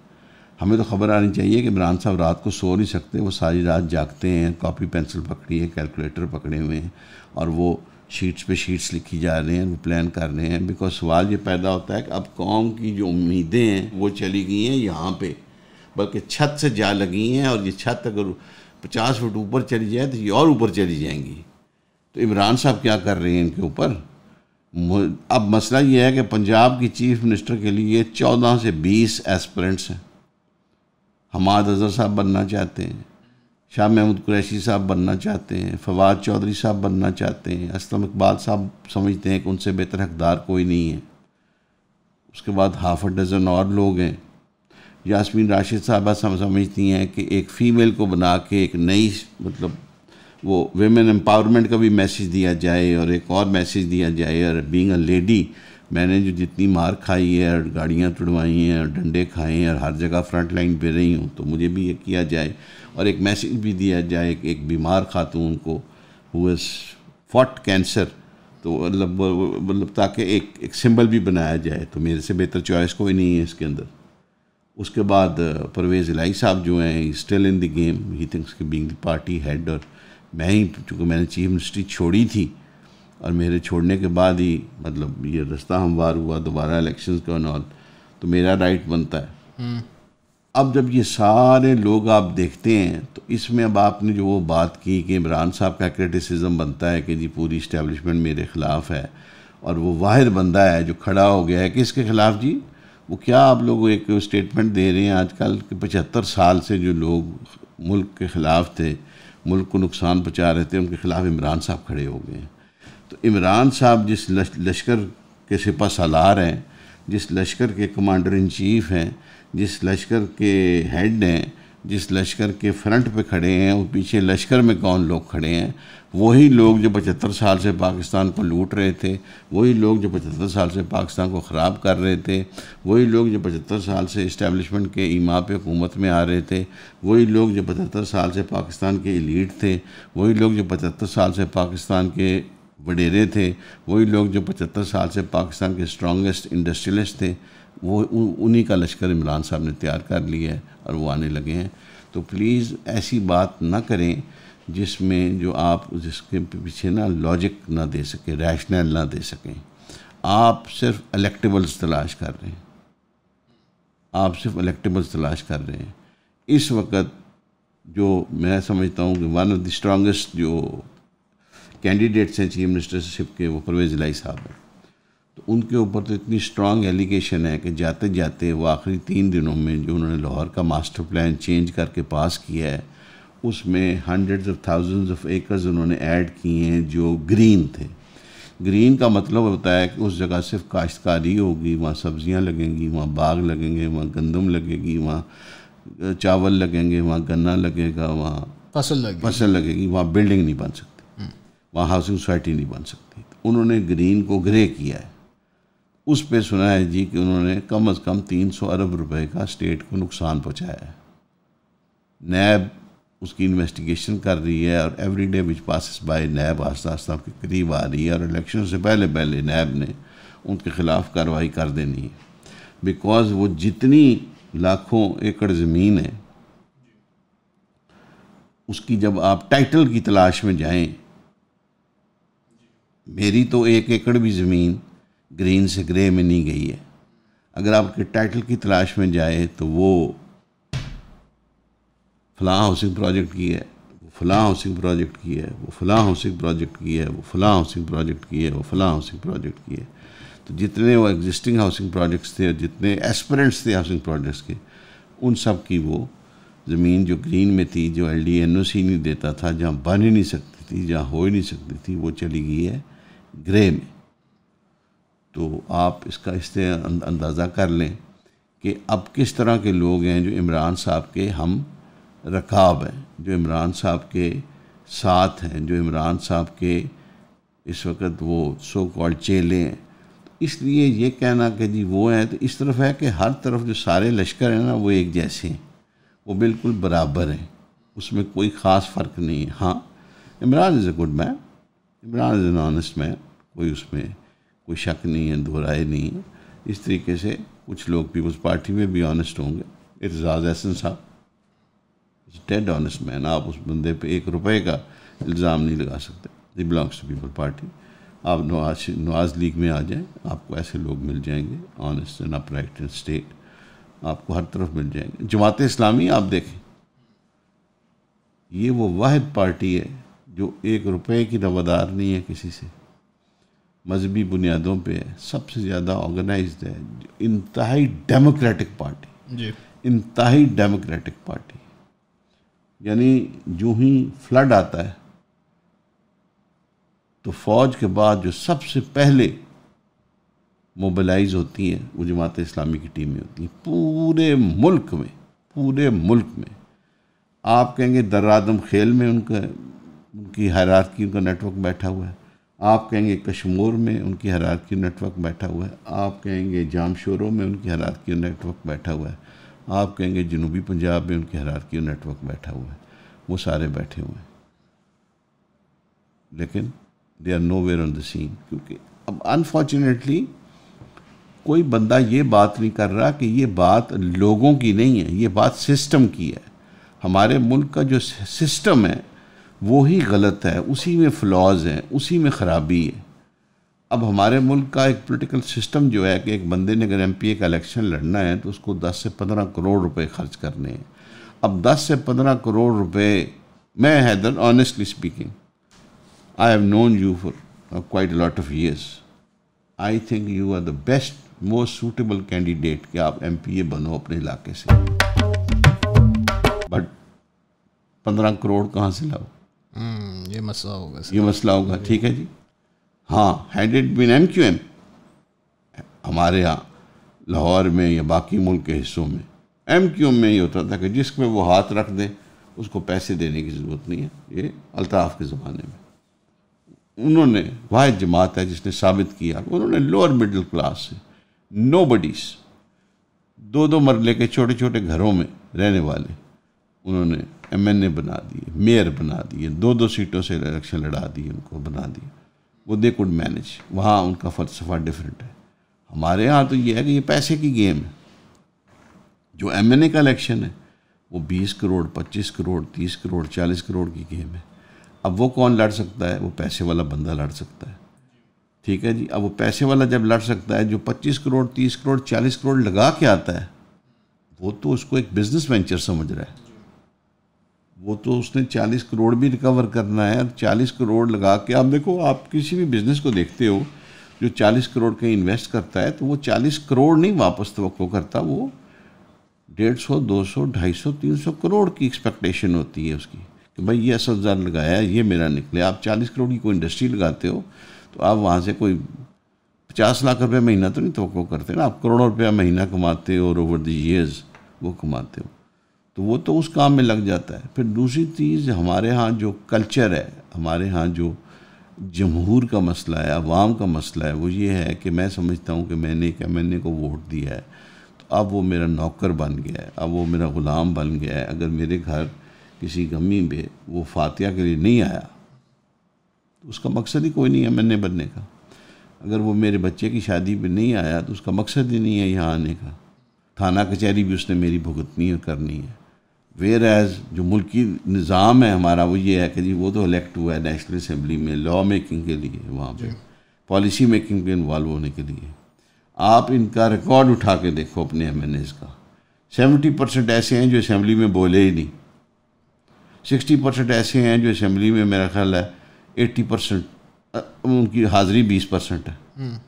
हमें तो खबर आनी चाहिए कि इमरान साहब रात को सो नहीं सकते वो सारी रात जागते हैं कॉपी पेंसिल पकड़ी है कैलकुलेटर पकड़े हुए हैं और वो शीट्स पे शीट्स लिखी जा रहे हैं वो प्लान कर रहे हैं बिकॉज सवाल ये पैदा होता है कि अब कौम की जो उम्मीदें हैं वो चली गई हैं यहाँ पे बल्कि छत से जा लगी हैं और ये छत अगर पचास फुट ऊपर चली जाए तो ये और ऊपर चली जाएंगी तो इमरान साहब क्या कर रहे हैं इनके ऊपर अब मसला ये है कि पंजाब की चीफ मिनिस्टर के लिए चौदह से बीस एस्परेंट्स हैं हमाद अजहर साहब बनना चाहते हैं शाह महमूद कुरैशी साहब बनना चाहते हैं फवाद चौधरी साहब बनना चाहते हैं असलम इकबाल साहब समझते हैं कि उनसे बेहतर हकदार कोई नहीं है उसके बाद हाफ अ डज़न और लोग हैं यास्मीन राशिद साहबा समझती हैं कि एक फ़ीमेल को बना के एक नई मतलब वो वेमेन एम्पावरमेंट का भी मैसेज दिया जाए और एक और मैसेज दिया जाए और बींग अ लेडी मैंने जो जितनी मार खाई है और गाड़ियाँ तुड़वाई हैं और डंडे खाए हैं और हर जगह फ्रंट लाइन पे रही हूँ तो मुझे भी ये किया जाए और एक मैसेज भी दिया जाए कि एक बीमार खातून को हुए फॉट कैंसर तो मतलब मतलब ताकि एक एक सिंबल भी बनाया जाए तो मेरे से बेहतर चॉइस कोई नहीं है इसके अंदर उसके बाद परवेज़ इलाई साहब जो हैं still in the game he thinks कि बीइंग द पार्टी हेड और मैं ही चूँकि मैंने चीफ मिनिस्ट्री छोड़ी थी और मेरे छोड़ने के बाद ही मतलब ये रास्ता हमवार हुआ दोबारा इलेक्शन का नॉल तो मेरा राइट बनता है हम्म। अब जब ये सारे लोग आप देखते हैं तो इसमें अब आपने जो वो बात की कि इमरान साहब का क्रिटिसिज्म बनता है कि जी पूरी इस्टेब्लिशमेंट मेरे ख़िलाफ़ है और वो वाहिर बंदा है जो खड़ा हो गया है कि इसके ख़िलाफ़ जी वो क्या आप लोग एक स्टेटमेंट दे रहे हैं आजकल कि पचहत्तर साल से जो लोग मुल्क के ख़िलाफ़ थे मुल्क को नुकसान पहुँचा रहे थे उनके ख़िलाफ़ इमरान साहब खड़े हो गए हैं तो इमरान साहब जिस लश्कर के सिपा सालार हैं जिस लश्कर के कमांडर इन चीफ हैं जिस लश्कर के हेड हैं जिस लश्कर के फ्रंट पे खड़े हैं और पीछे लश्कर में कौन लोग खड़े हैं वही लोग जो पचहत्तर साल से पाकिस्तान को लूट रहे थे वही लोग जो पचहत्तर साल से पाकिस्तान को ख़राब कर रहे थे वही लोग जो पचहत्तर साल से इस्टेबलिशमेंट के ईमा पे हुकूमत में आ रहे थे वही लोग जो पचहत्तर साल से पाकिस्तान के एलीट थे वही लोग जो पचहत्तर साल से पाकिस्तान के वडेरे थे वही लोग जो पचहत्तर साल से पाकिस्तान के स्ट्रॉन्गेस्ट इंडस्ट्रियलिस्ट थे वो उन्हीं का लश्कर इमरान साहब ने तैयार कर लिया है और वो आने लगे हैं तो प्लीज़ ऐसी बात ना करें जिसमें जो आप जिसके पीछे ना लॉजिक ना दे सकें रैशनल ना दे सकें आप सिर्फ इलेक्टेबल्स तलाश कर रहे हैं आप सिर्फ इलेक्टेबल्स तलाश कर रहे हैं इस वक्त जो मैं समझता हूँ कि वन ऑफ द स्ट्रांगेस्ट जो कैंडिडेट्स हैं चीफ मिनिस्टरशिप के वो परवेज़ लाई साहब हैं तो उनके ऊपर तो इतनी स्ट्रांग एलिगेशन है कि जाते जाते वो आखिरी तीन दिनों में जो उन्होंने लाहौर का मास्टर प्लान चेंज करके पास किया है उसमें hundreds of thousands of acres उन्होंने ऐड किए हैं जो ग्रीन थे ग्रीन का मतलब होता है कि उस जगह सिर्फ काश्तकारी होगी वहाँ सब्ज़ियाँ लगेंगी वहाँ बाग लगेंगे वहाँ गंदम लगेगी वहाँ चावल लगेंगे वहाँ गन्ना लगेगा वहाँ फसल लगेगी फसल लगेगी वहाँ बिल्डिंग नहीं बन सकती हम्म। वहाँ हाउसिंग सोसाइटी नहीं बन सकती उन्होंने ग्रीन को ग्रे किया है उस पर सुना है जी कि उन्होंने कम अज़ कम तीन सौ अरब रुपए का स्टेट को नुकसान पहुँचाया है नैब उसकी इन्वेस्टिगेशन कर रही है और every day which passes by NAB आस्ता आस्ता उनके करीब आ रही है और इलेक्शन से पहले पहले नैब ने उनके ख़िलाफ़ कार्रवाई कर देनी है बिकॉज वो जितनी लाखों एकड़ ज़मीन है उसकी जब आप टाइटल की तलाश में जाएं मेरी तो एक एकड़ भी ज़मीन ग्रीन से ग्रे में नहीं गई है अगर आपके टाइटल की तलाश में जाए तो वो फलाँ हाउसिंग प्रोजेक्ट की है वो फलाँ हाउसिंग प्रोजेक्ट की है वो फलां हाउसिंग प्रोजेक्ट की है वो फलाँ हाउसिंग प्रोजेक्ट की है वो फलाँ हाउसिंग प्रोजेक्ट की है तो जितने वो एग्जिस्टिंग हाउसिंग प्रोजेक्ट्स थे जितने एस्परेंट्स थे हाउसिंग प्रोजेक्ट्स के उन सब की वो ज़मीन जो ग्रीन में थी जो L D N O C नहीं देता था जहाँ बन ही नहीं सकती थी जहाँ हो ही नहीं सकती थी वो चली गई है ग्रे में तो आप इसका इससे अं-, अंदाज़ा कर लें कि अब किस तरह के लोग हैं जो इमरान साहब के हम रकाब हैं जो इमरान साहब के साथ हैं जो इमरान साहब के इस वक्त वो सो कॉल्ड चेले हैं इसलिए ये कहना कि जी वो हैं तो इस तरफ है कि हर तरफ जो सारे लश्कर हैं ना वो एक जैसे हैं वो बिल्कुल बराबर हैं उसमें कोई ख़ास फ़र्क नहीं है हाँ Imran is a good man Imran is an honest man कोई उसमें कोई शक नहीं है दोहराए नहीं है इस तरीके से कुछ लोग पीपल्स पार्टी में भी ऑनेस्ट होंगे एतजाज़ एहसन साहब डेड ऑनेस्ट मैन आप उस बंदे पे एक रुपए का इल्ज़ाम नहीं लगा सकते they belongs to Peoples Party आप नवाज नवाज लीग में आ जाएं आपको ऐसे लोग मिल जाएंगे honest and upright and straight आपको हर तरफ मिल जाएंगे जमात इस्लामी आप देखें ये वो वाद पार्टी है जो एक रुपए की रवादार नहीं है किसी से मजहबी बुनियादों पे है सबसे ज़्यादा ऑर्गेनाइज है इंतहाई डेमोक्रेटिक पार्टी जी इंतहाई डेमोक्रेटिक पार्टी यानी जो ही फ्लड आता है तो फ़ौज के बाद जो सबसे पहले मोबिलाइज होती है वो जमात इस्लामी की टीमें होती हैं पूरे मुल्क में पूरे मुल्क में आप कहेंगे दर्रादम खेल में उनका उनकी हरारकी उनका नेटवर्क बैठा हुआ है आप कहेंगे कश्मीर में उनकी हरारकी नेटवर्क बैठा हुआ है आप कहेंगे जामशोरों में उनकी हरारकी नेटवर्क बैठा हुआ है आप कहेंगे जनूबी पंजाब में उनके की नेटवर्क बैठा हुआ है वो सारे बैठे हुए हैं लेकिन they are nowhere on the scene क्योंकि अब अनफॉर्चुनेटली कोई बंदा ये बात नहीं कर रहा कि ये बात लोगों की नहीं है ये बात सिस्टम की है हमारे मुल्क का जो सिस्टम है वो ही गलत है उसी में फ्लॉज़ हैं उसी में ख़राबी है अब हमारे मुल्क का एक पॉलिटिकल सिस्टम जो है कि एक बंदे ने अगर एम का इलेक्शन लड़ना है तो उसको 10 से 15 करोड़ रुपए खर्च करने हैं अब 10 से 15 करोड़ रुपए मैं Haider honestly speaking I have known you for quite lot of years I think you are the best most suitable candidate कि आप एम बनो अपने इलाके से बट पंद्रह करोड़ कहाँ से लाओ हम्म, ये मसला होगा ये मसला होगा ठीक है जी हाँ had it been M Q M हमारे यहाँ लाहौर में या बाकी मुल्क के हिस्सों में एम क्यू एम में ये होता था कि जिसमें वो हाथ रख दे उसको पैसे देने की ज़रूरत नहीं है ये अलताफ़ के ज़माने में उन्होंने वाद जमात है जिसने साबित किया उन्होंने लोअर मिडिल क्लास से नो बडीज़ दो दो मरले के छोटे छोटे घरों में रहने वाले उन्होंने एम एन ए बना दिए मेयर बना दिए दो दो सीटों से इलेक्शन लड़ा दिए उनको बना दिए वो दे कुड मैनेज वहाँ उनका फ़लसफ़ा डिफरेंट है हमारे यहाँ तो ये है कि ये पैसे की गेम है जो एम एन ए का इलेक्शन है वो बीस करोड़ पच्चीस करोड़ तीस करोड़ चालीस करोड़ की गेम है अब वो कौन लड़ सकता है वो पैसे वाला बंदा लड़ सकता है ठीक है जी अब वो पैसे वाला जब लड़ सकता है जो पच्चीस करोड़ तीस करोड़ चालीस करोड़ लगा के आता है वो तो उसको एक बिज़नेस वेंचर समझ रहा है वो तो उसने 40 करोड़ भी रिकवर करना है और 40 करोड़ लगा के आप देखो आप किसी भी बिज़नेस को देखते हो जो 40 करोड़ कहीं इन्वेस्ट करता है तो वो 40 करोड़ नहीं वापस तो करता वो डेढ़ सौ दो सौ ढाई सौ तीन सौ करोड़ की एक्सपेक्टेशन होती है उसकी कि भाई ये अस हज़ार लगाया ये मेरा निकले आप चालीस करोड़ की कोई इंडस्ट्री लगाते हो तो आप वहाँ से कोई पचास लाख रुपये महीना तो नहीं तो करते ना आप करोड़ों रुपया महीना कमाते हो और ओवर द ईयर्स वो कमाते हो तो वो तो उस काम में लग जाता है फिर दूसरी चीज़ हमारे यहाँ जो कल्चर है हमारे यहाँ जो जमहूर का मसला है अवाम का मसला है वो ये है कि मैं समझता हूँ कि मैंने एक एम को वोट दिया है तो अब वो मेरा नौकर बन गया है अब वो मेरा ग़ुलाम बन गया है अगर मेरे घर किसी गमी में वो फातिया के लिए नहीं आया तो उसका मकसद ही कोई नहीं है एम बनने का अगर वो मेरे बच्चे की शादी में नहीं आया तो उसका मकसद ही नहीं है यहाँ आने का थाना कचहरी भी उसने मेरी भुगतनी है करनी है वेयर एज़ जो मुल्की निज़ाम है हमारा वो ये है कि जी वो तो इलेक्ट हुआ है नेशनल असम्बली में लॉ मेकिंग के लिए वहाँ पर पॉलिसी मेकिंग में इन्वॉल्व होने के लिए आप इनका रिकॉर्ड उठा के देखो अपने एम एन एज़ का सेवेंटी परसेंट ऐसे हैं जो असम्बली में बोले ही नहीं सिक्सटी परसेंट ऐसे हैं जो असम्बली में मेरा ख्याल है एट्टी परसेंट उनकी हाज़िरी बीस परसेंट है हम्म।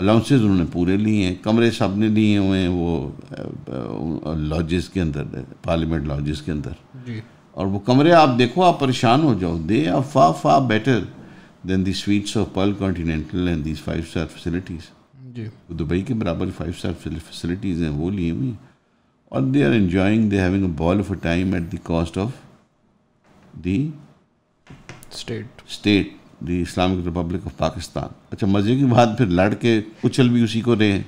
अलाउंसेज उन्होंने पूरे लिए हैं कमरे सबने लिए हुए हैं वो लॉजेस के अंदर पार्लियामेंट लॉजेस के अंदर और वो कमरे आप देखो आप परेशान हो जाओ दे are far far better than the suites of Pearl Continental and these five star facilities Dubai के बराबर फाइव स्टार फैसिलिटीज़ हैं वो लिए हुई और they are enjoying they having a ball of a time at the cost of the state state the Islamic Republic of Pakistan अच्छा मज़े की बात फिर लड़के उछल भी उसी को रहे हैं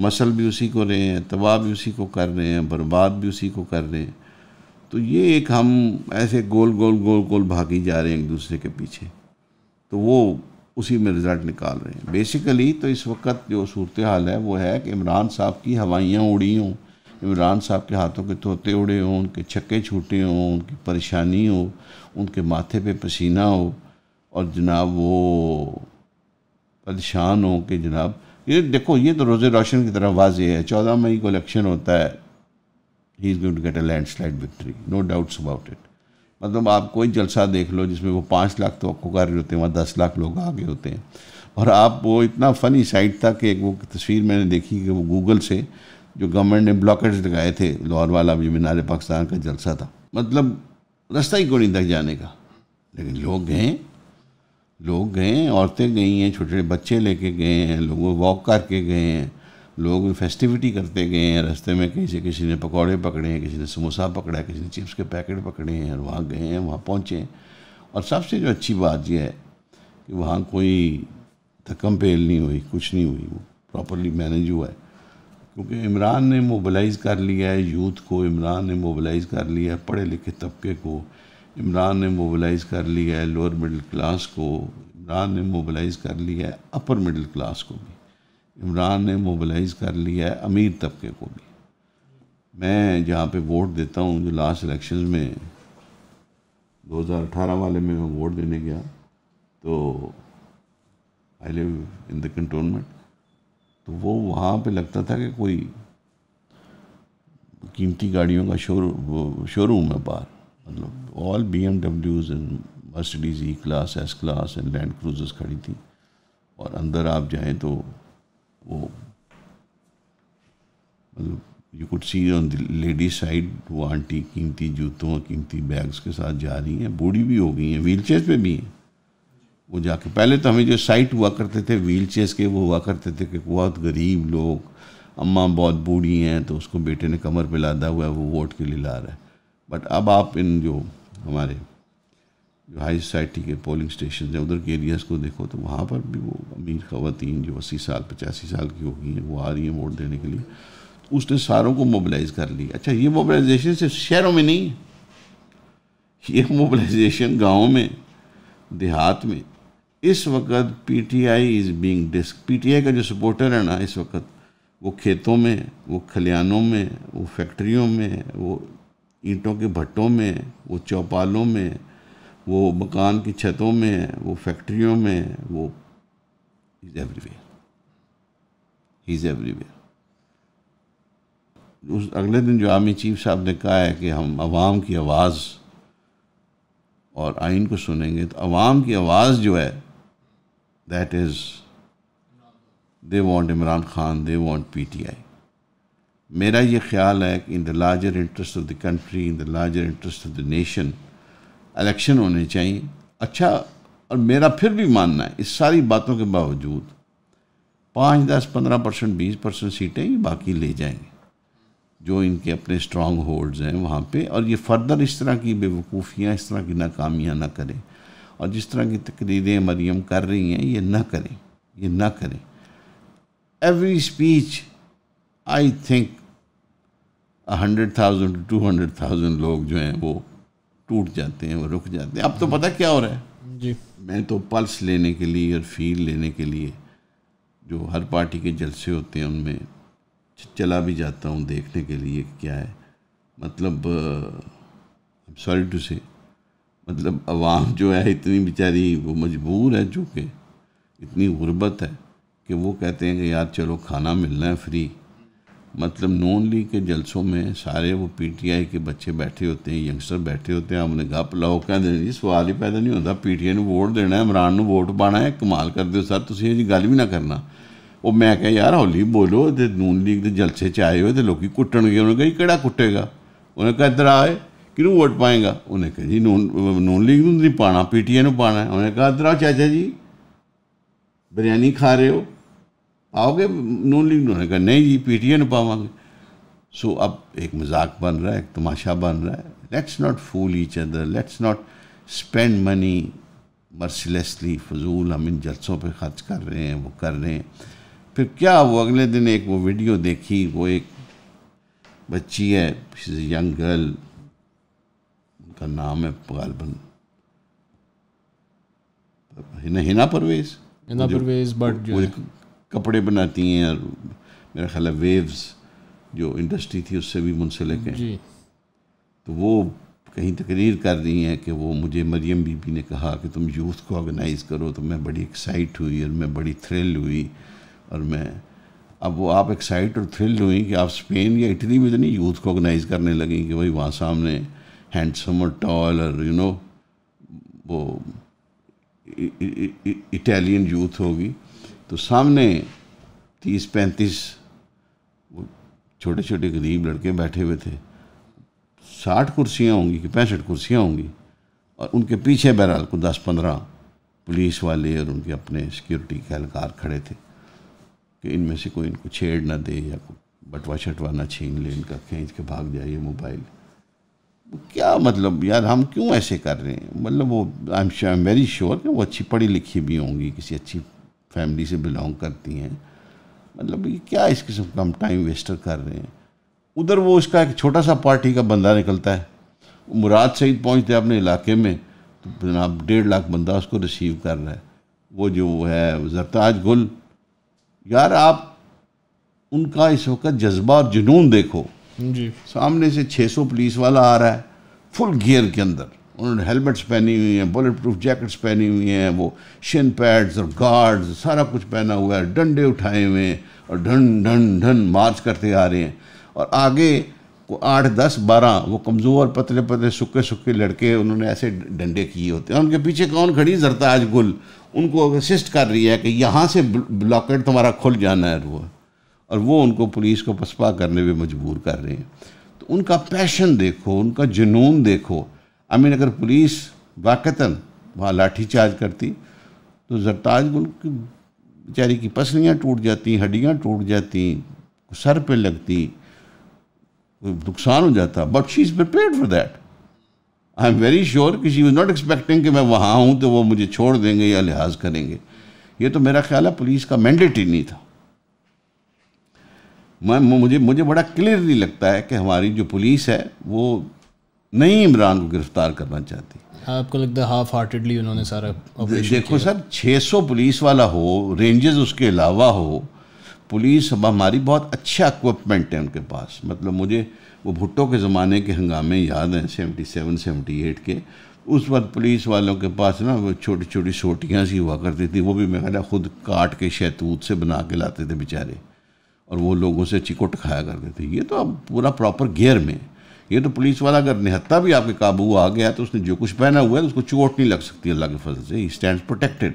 मसल भी उसी को रहे हैं तबाह भी उसी को कर रहे हैं बर्बाद भी उसी को कर रहे हैं तो ये एक हम ऐसे गोल गोल गोल गोल भागी जा रहे हैं एक दूसरे के पीछे तो वो उसी में रिज़ल्ट निकाल रहे हैं बेसिकली तो इस वक्त जो सूरत हाल है वो है कि इमरान साहब की हवाइयाँ उड़ी हों इमरान साहब के हाथों के तोते उड़े हों उनके छक्के छूटे हों उनकी परेशानी हो उनके माथे पे पसीना हो और जनाब वो परेशान हो कि जनाब ये देखो ये तो रोज़े रोशन की तरफ वाजे है चौदह मई को इलेक्शन होता है he is going to get a landslide victory no doubts about it मतलब आप कोई जलसा देख लो जिसमें वो पाँच लाख तो कर रहे होते हैं वहाँ दस लाख लोग आगे होते हैं और आप वो इतना फ़नी साइट था कि एक वो तस्वीर मैंने देखी कि वो गूगल से जो गवर्नमेंट ने ब्लॉकेट्स लगाए थे लाहौर वाला जो मीनार पाकिस्तान का जलसा था मतलब रास्ता ही कोई नहीं तक जाने का लेकिन लोग गए लोग गए हैं औरतें गई हैं छोटे छोटे बच्चे लेके गए हैं लोग वॉक करके गए हैं लोग फेस्टिविटी करते गए हैं रास्ते में कहीं से किसी ने पकौड़े पकड़े हैं किसी ने समोसा पकड़ा है किसी ने चिप्स के पैकेट पकड़े हैं और वहाँ गए हैं वहाँ पहुँचे हैं और सबसे जो अच्छी बात यह है कि वहाँ कोई थकम पेल नहीं हुई कुछ नहीं हुई वो प्रॉपरली मैनेज हुआ है क्योंकि इमरान ने मोबलाइज़ कर लिया है यूथ को इमरान ने मोबलाइज़ कर लिया है पढ़े लिखे तबके को इमरान ने मोबलाइज़ कर लिया है लोअर मिडिल क्लास को इमरान ने मोबलाइज़ कर लिया है अपर मिडिल क्लास को भी इमरान ने मोबलाइज़ कर लिया है अमीर तबके को भी मैं जहाँ पे वोट देता हूँ जो लास्ट इलेक्शन में 2018 वाले में मैं वोट देने गया तो I live in the cantonment तो वो वहाँ पे लगता था कि कोई कीमती गाड़ियों का शोरूम शोरूम है बाहर मतलब ऑल बी एम डब्ल्यूज and Mercedes E class S class and Land Cruisers खड़ी थी और अंदर आप जाएँ तो वो मतलब you could see on ladies side वो आंटी कीमती जूतों और कीमती बैग्स के साथ जा रही हैं बूढ़ी भी हो गई हैं व्हील चेयर पर भी हैं वो जाके पहले तो हमें जो साइट हुआ करते थे व्हील चेयर के वो हुआ करते थे कि बहुत गरीब लोग अम्मा बहुत बूढ़ी हैं तो उसको बेटे ने कमर पर लादा हुआ है वो वोट के लिए ला रहा है बट अब आप इन जो हमारे जो हाई सोसाइटी के पोलिंग स्टेशन हैं उधर के एरियाज़ को देखो तो वहाँ पर भी वो अमीर खातन जो अस्सी साल पचासी साल की हो गई हैं वो आ रही हैं वोट देने के लिए तो उसने सारों को मोबलाइज कर लिया अच्छा ये मोबलाइजेशन सिर्फ शहरों में नहीं है ये मोबलाइजेशन गाँव में देहात में इस वक्त P T I is being disc P T I का जो सपोर्टर है ना इस वक्त वो खेतों में वो खलियानों में वो फैक्ट्रियों में वो ईंटों के भट्टों में वो चौपालों में वो मकान की छतों में वो फैक्ट्रियों में वो इज़ एवरीवेयर इज़ एवरीवेयर उस अगले दिन जो आर्मी चीफ साहब ने कहा है कि हम आवाम की आवाज़ और आइन को सुनेंगे तो आवाम की आवाज़ जो है that is they want Imran Khan they want PTI मेरा ये ख्याल है कि in the larger interest of the country in the larger interest of the nation election होने चाहिए अच्छा और मेरा फिर भी मानना है इस सारी बातों के बावजूद पाँच दस पंद्रह परसेंट बीस परसेंट सीटें ही बाकी ले जाएंगे जो इनके अपने स्ट्रॉन्ग होल्ड्स हैं वहाँ पे और ये फर्दर इस तरह की बेवकूफ़ियाँ इस तरह की नाकामियाँ ना करें और जिस तरह की तकरीरें मरियम कर रही हैं ये ना करें ये ना करें every speech I think hundred thousand two hundred thousand लोग जो हैं वो टूट जाते हैं वो रुक जाते हैं अब तो पता क्या हो रहा है जी मैं तो पल्स लेने के लिए और फील लेने के लिए जो हर पार्टी के जलसे होते हैं उनमें चला भी जाता हूँ देखने के लिए क्या है मतलब सॉरी टू से मतलब आवाम जो है इतनी बेचारी वो मजबूर है चूँकि इतनी गुर्बत है कि वो कहते हैं कि यार चलो खाना मिलना है फ्री मतलब नून लीग के जलसों में सारे वो पीटीआई के बच्चे बैठे होते हैं यंगस्टर बैठे होते हैं हमने ਗੱਪ ਲਾਓ ਕਹਿੰਦੇ ਜੀ ਸਵਾਲ ਹੀ ਪੈਦਾ ਨਹੀਂ ਹੁੰਦਾ ਪੀਟੀਆਈ ਨੂੰ ਵੋਟ ਦੇਣਾ ਹੈ ਇਮਰਾਨ ਨੂੰ ਵੋਟ ਪਾਣਾ ਹੈ ਕਮਾਲ ਕਰਦੇ ਹੋ ਸਰ ਤੁਸੀਂ ਇਹ ਜੀ ਗੱਲ ਵੀ ਨਾ ਕਰਨਾ ਉਹ ਮੈਂ ਕਿਹਾ ਯਾਰ ਹੌਲੀ ਬੋਲੋ ਤੇ ਨੂਨ ਲੀਗ ਦੇ ਜਲਸੇ ਚ ਆਏ ਹੋਏ ਤੇ ਲੋਕੀ ਕੁੱਟਣਗੇ ਉਹਨੇ ਕਹੀ ਕਿਹੜਾ ਕੁੱਟੇਗਾ ਉਹਨੇ ਕਹਾ ਇਧਰ ਆਏ ਕਿਹਨੂੰ ਵੋਟ ਪਾਏਗਾ ਉਹਨੇ ਕਹਾ ਜੀ ਨੂਨ ਨੂਨ ਲੀਗ ਨੂੰ ਨਹੀਂ ਪਾਣਾ ਪੀਟੀਆਈ ਨੂੰ ਪਾਣਾ ਉਹਨੇ ਕਹਾ ਇਧਰ ਆਓ ਚਾਚਾ ਜੀ ਬਿਰਿਆਨੀ ਖਾ ਰਹੇ ਹੋ आओगे नून लीग उन्होंने कहा नहीं जी पी टी ए न सो so, अब एक मजाक बन रहा है एक तमाशा बन रहा है let's not fool each other let's not spend money mercilessly फजूल हम इन जलसों पे खर्च कर रहे हैं वो कर रहे हैं फिर क्या वो अगले दिन एक वो वीडियो देखी वो एक बच्ची है यंग गर्ल उनका नाम है गालबन हिना परवेज हिना परवेज बट कपड़े बनाती हैं और मेरा ख्याल है वेव्स जो इंडस्ट्री थी उससे भी मुंसलिक हैं तो वो कहीं तकरीर कर रही हैं कि वो मुझे मरियम बीबी ने कहा कि तुम यूथ को ऑर्गेनाइज़ करो तो मैं बड़ी एक्साइट हुई और मैं बड़ी थ्रिल हुई और मैं अब वो आप एक्साइट और थ्रिल हुई कि आप स्पेन या इटली में तो नहीं यूथ को ऑर्गेनाइज़ करने लगें कि भाई वहाँ सामने हैंडसम और टॉल और यू नो वो इटालियन यूथ होगी तो सामने तीस पैंतीस छोटे छोटे गरीब लड़के बैठे हुए थे साठ कुर्सियाँ होंगी कि पैंसठ कुर्सियाँ होंगी और उनके पीछे बहरहाल को दस पंद्रह पुलिस वाले और उनके अपने सिक्योरिटी के एहलकार खड़े थे कि इनमें से कोई इनको छेड़ ना दे या बटवा शटवा ना छीन ले इनका खींच के भाग जाइए मोबाइल क्या मतलब यार हम क्यों ऐसे कर रहे हैं मतलब वो I am I am very sure कि वो अच्छी पढ़ी लिखी भी होंगी किसी अच्छी फैमिली से बिलोंग करती हैं मतलब ये क्या इस किस्म का हम टाइम वेस्टर कर रहे हैं उधर वो उसका एक छोटा सा पार्टी का बंदा निकलता है मुराद सईद पहुँचते अपने इलाके में तो जनाब डेढ़ लाख बंदा उसको रिसीव कर रहा है वो जो है जरताज गुल यार आप उनका इस वक्त जज्बा और जुनून देखो जी सामने से 600 पुलिस वाला आ रहा है फुल गियर के अंदर उन्होंने हेलमेट्स पहनी हुई हैं बुलेट प्रूफ जैकेट्स पहनी हुई हैं वो शिन पैड्स और गार्ड्स सारा कुछ पहना हुआ है डंडे उठाए हुए हैं और ढन ढन ढन मार्च करते आ रहे हैं और आगे को आठ दस बारह वो कमज़ोर पतले पतले सूखे सूखे लड़के उन्होंने ऐसे डंडे किए होते हैं उनके पीछे कौन खड़ी जरताज गुल उनको असिस्ट कर रही है कि यहाँ से ब्लॉकेट तुम्हारा खुल जाना है वो और वो उनको पुलिस को पसपा करने पर मजबूर कर रहे हैं तो उनका पैशन देखो उनका जुनून देखो मीन अगर पुलिस वाक़ता वहाँ लाठीचार्ज करती तो जरताज गुल की बेचारी की पसलियाँ टूट जाती हड्डियाँ टूट जाती सर पे लगती कोई नुकसान हो जाता but she is prepare for that I am very sure कि शी वॉज नॉट एक्सपेक्टिंग कि मैं वहाँ हूँ तो वो मुझे छोड़ देंगे या लिहाज करेंगे ये तो मेरा ख्याल है पुलिस का मैंडेट ही नहीं था मैं मुझे मुझे बड़ा क्लियरली लगता है कि हमारी जो पुलिस है वो नहीं इमरान को गिरफ्तार करना चाहती आपको लगता है हाफ हार्टेडली उन्होंने सारा देखो सर 600 पुलिस वाला हो रेंजेस उसके अलावा हो पुलिस हमारी बहुत अच्छा इक्वमेंट है उनके पास मतलब मुझे वो भुट्टो के ज़माने के हंगामे याद हैं सेवेंटी सेवन सेवेंटी एट के उस वक्त पुलिस वालों के पास ना वो छोटी छोटी सोटियाँ सी हुआ करती थी वो भी मैं खुद काट के शैतूत से बना के लाते थे बेचारे और वो लोगों से चिकोट खाया करते थे ये तो अब पूरा प्रॉपर गेयर में ये तो पुलिस वाला अगर निहत्ता भी आपके काबू आ गया तो उसने जो कुछ पहना हुआ है तो उसको चोट नहीं लग सकती अल्लाह के फजल से ही स्टैंड प्रोटेक्टेड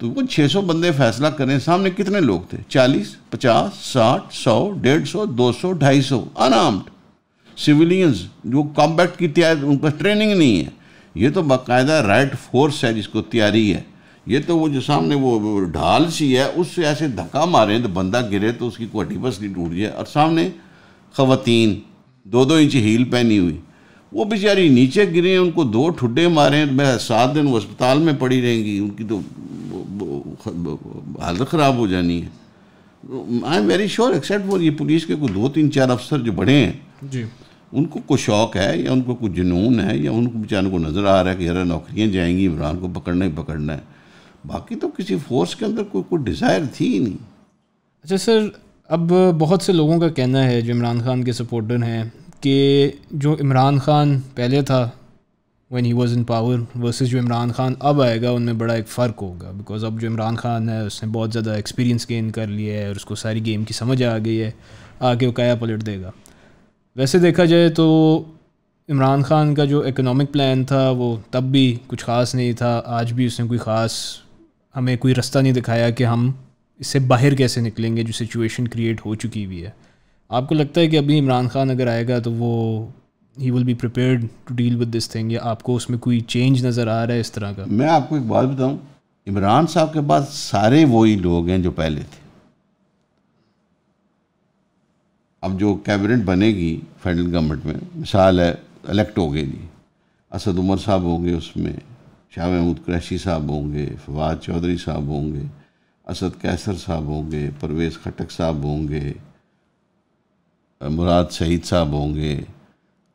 तो वो 600 बंदे फैसला करें सामने कितने लोग थे 40, 50, 60, 100, 150, 200, 250 अनआर्म्ड सिविलियंस जो कॉम्बैक्ट की तैयारी उनका ट्रेनिंग नहीं है ये तो बाकायदा राइट फोर्स है जिसको तैयारी है ये तो वो जो सामने वो ढाल सी है उससे ऐसे धक्का मारे तो बंदा गिरे तो उसकी कोटी बस नहीं टूट जाए और सामने खातन दो दो इंच हील पहनी हुई वो बेचारी नीचे गिरे उनको दो ठुड्डे मारे मैं सात दिन वो अस्पताल में पड़ी रहेंगी उनकी तो हालत ख़राब हो जानी है I am very sure except for ये पुलिस के कोई दो तीन चार अफसर जो बड़े हैं जी उनको कोई शौक है या उनको कोई जुनून है या उनको बेचारे को नज़र आ रहा है कि यार नौकरियाँ जाएंगी इमरान को पकड़ना ही पकड़ना है बाकी तो किसी फोर्स के अंदर कोई कोई डिज़ायर थी ही नहीं अच्छा सर अब बहुत से लोगों का कहना है जो इमरान खान के सपोर्टर हैं कि जो इमरान खान पहले था one he was in power versus जो इमरान खान अब आएगा उनमें बड़ा एक फ़र्क होगा बिकॉज अब जो इमरान खान है उसने बहुत ज़्यादा एक्सपीरियंस गेन कर लिया है और उसको सारी गेम की समझ आ गई है आके वो काया पलट देगा वैसे देखा जाए तो इमरान खान का जो इकोनॉमिक प्लान था वो तब भी कुछ ख़ास नहीं था आज भी उसने कोई ख़ास हमें कोई रास्ता नहीं दिखाया कि हम इससे बाहर कैसे निकलेंगे जो सिचुएशन क्रिएट हो चुकी हुई है आपको लगता है कि अभी इमरान खान अगर आएगा तो वो he will be prepare to deal with this thing या आपको उसमें कोई चेंज नज़र आ रहा है इस तरह का मैं आपको एक बात बताऊं इमरान साहब के पास सारे वही लोग हैं जो पहले थे अब जो कैबिनेट बनेगी फेडरल गवर्नमेंट में मिसाल है इलेक्ट हो गए जी असद उमर साहब होंगे उसमें शाह महमूद क्रैशी साहब होंगे फवाद चौधरी साहब होंगे असद कैसर साहब होंगे परवेज़ खटक साहब होंगे मुराद शहीद साहब होंगे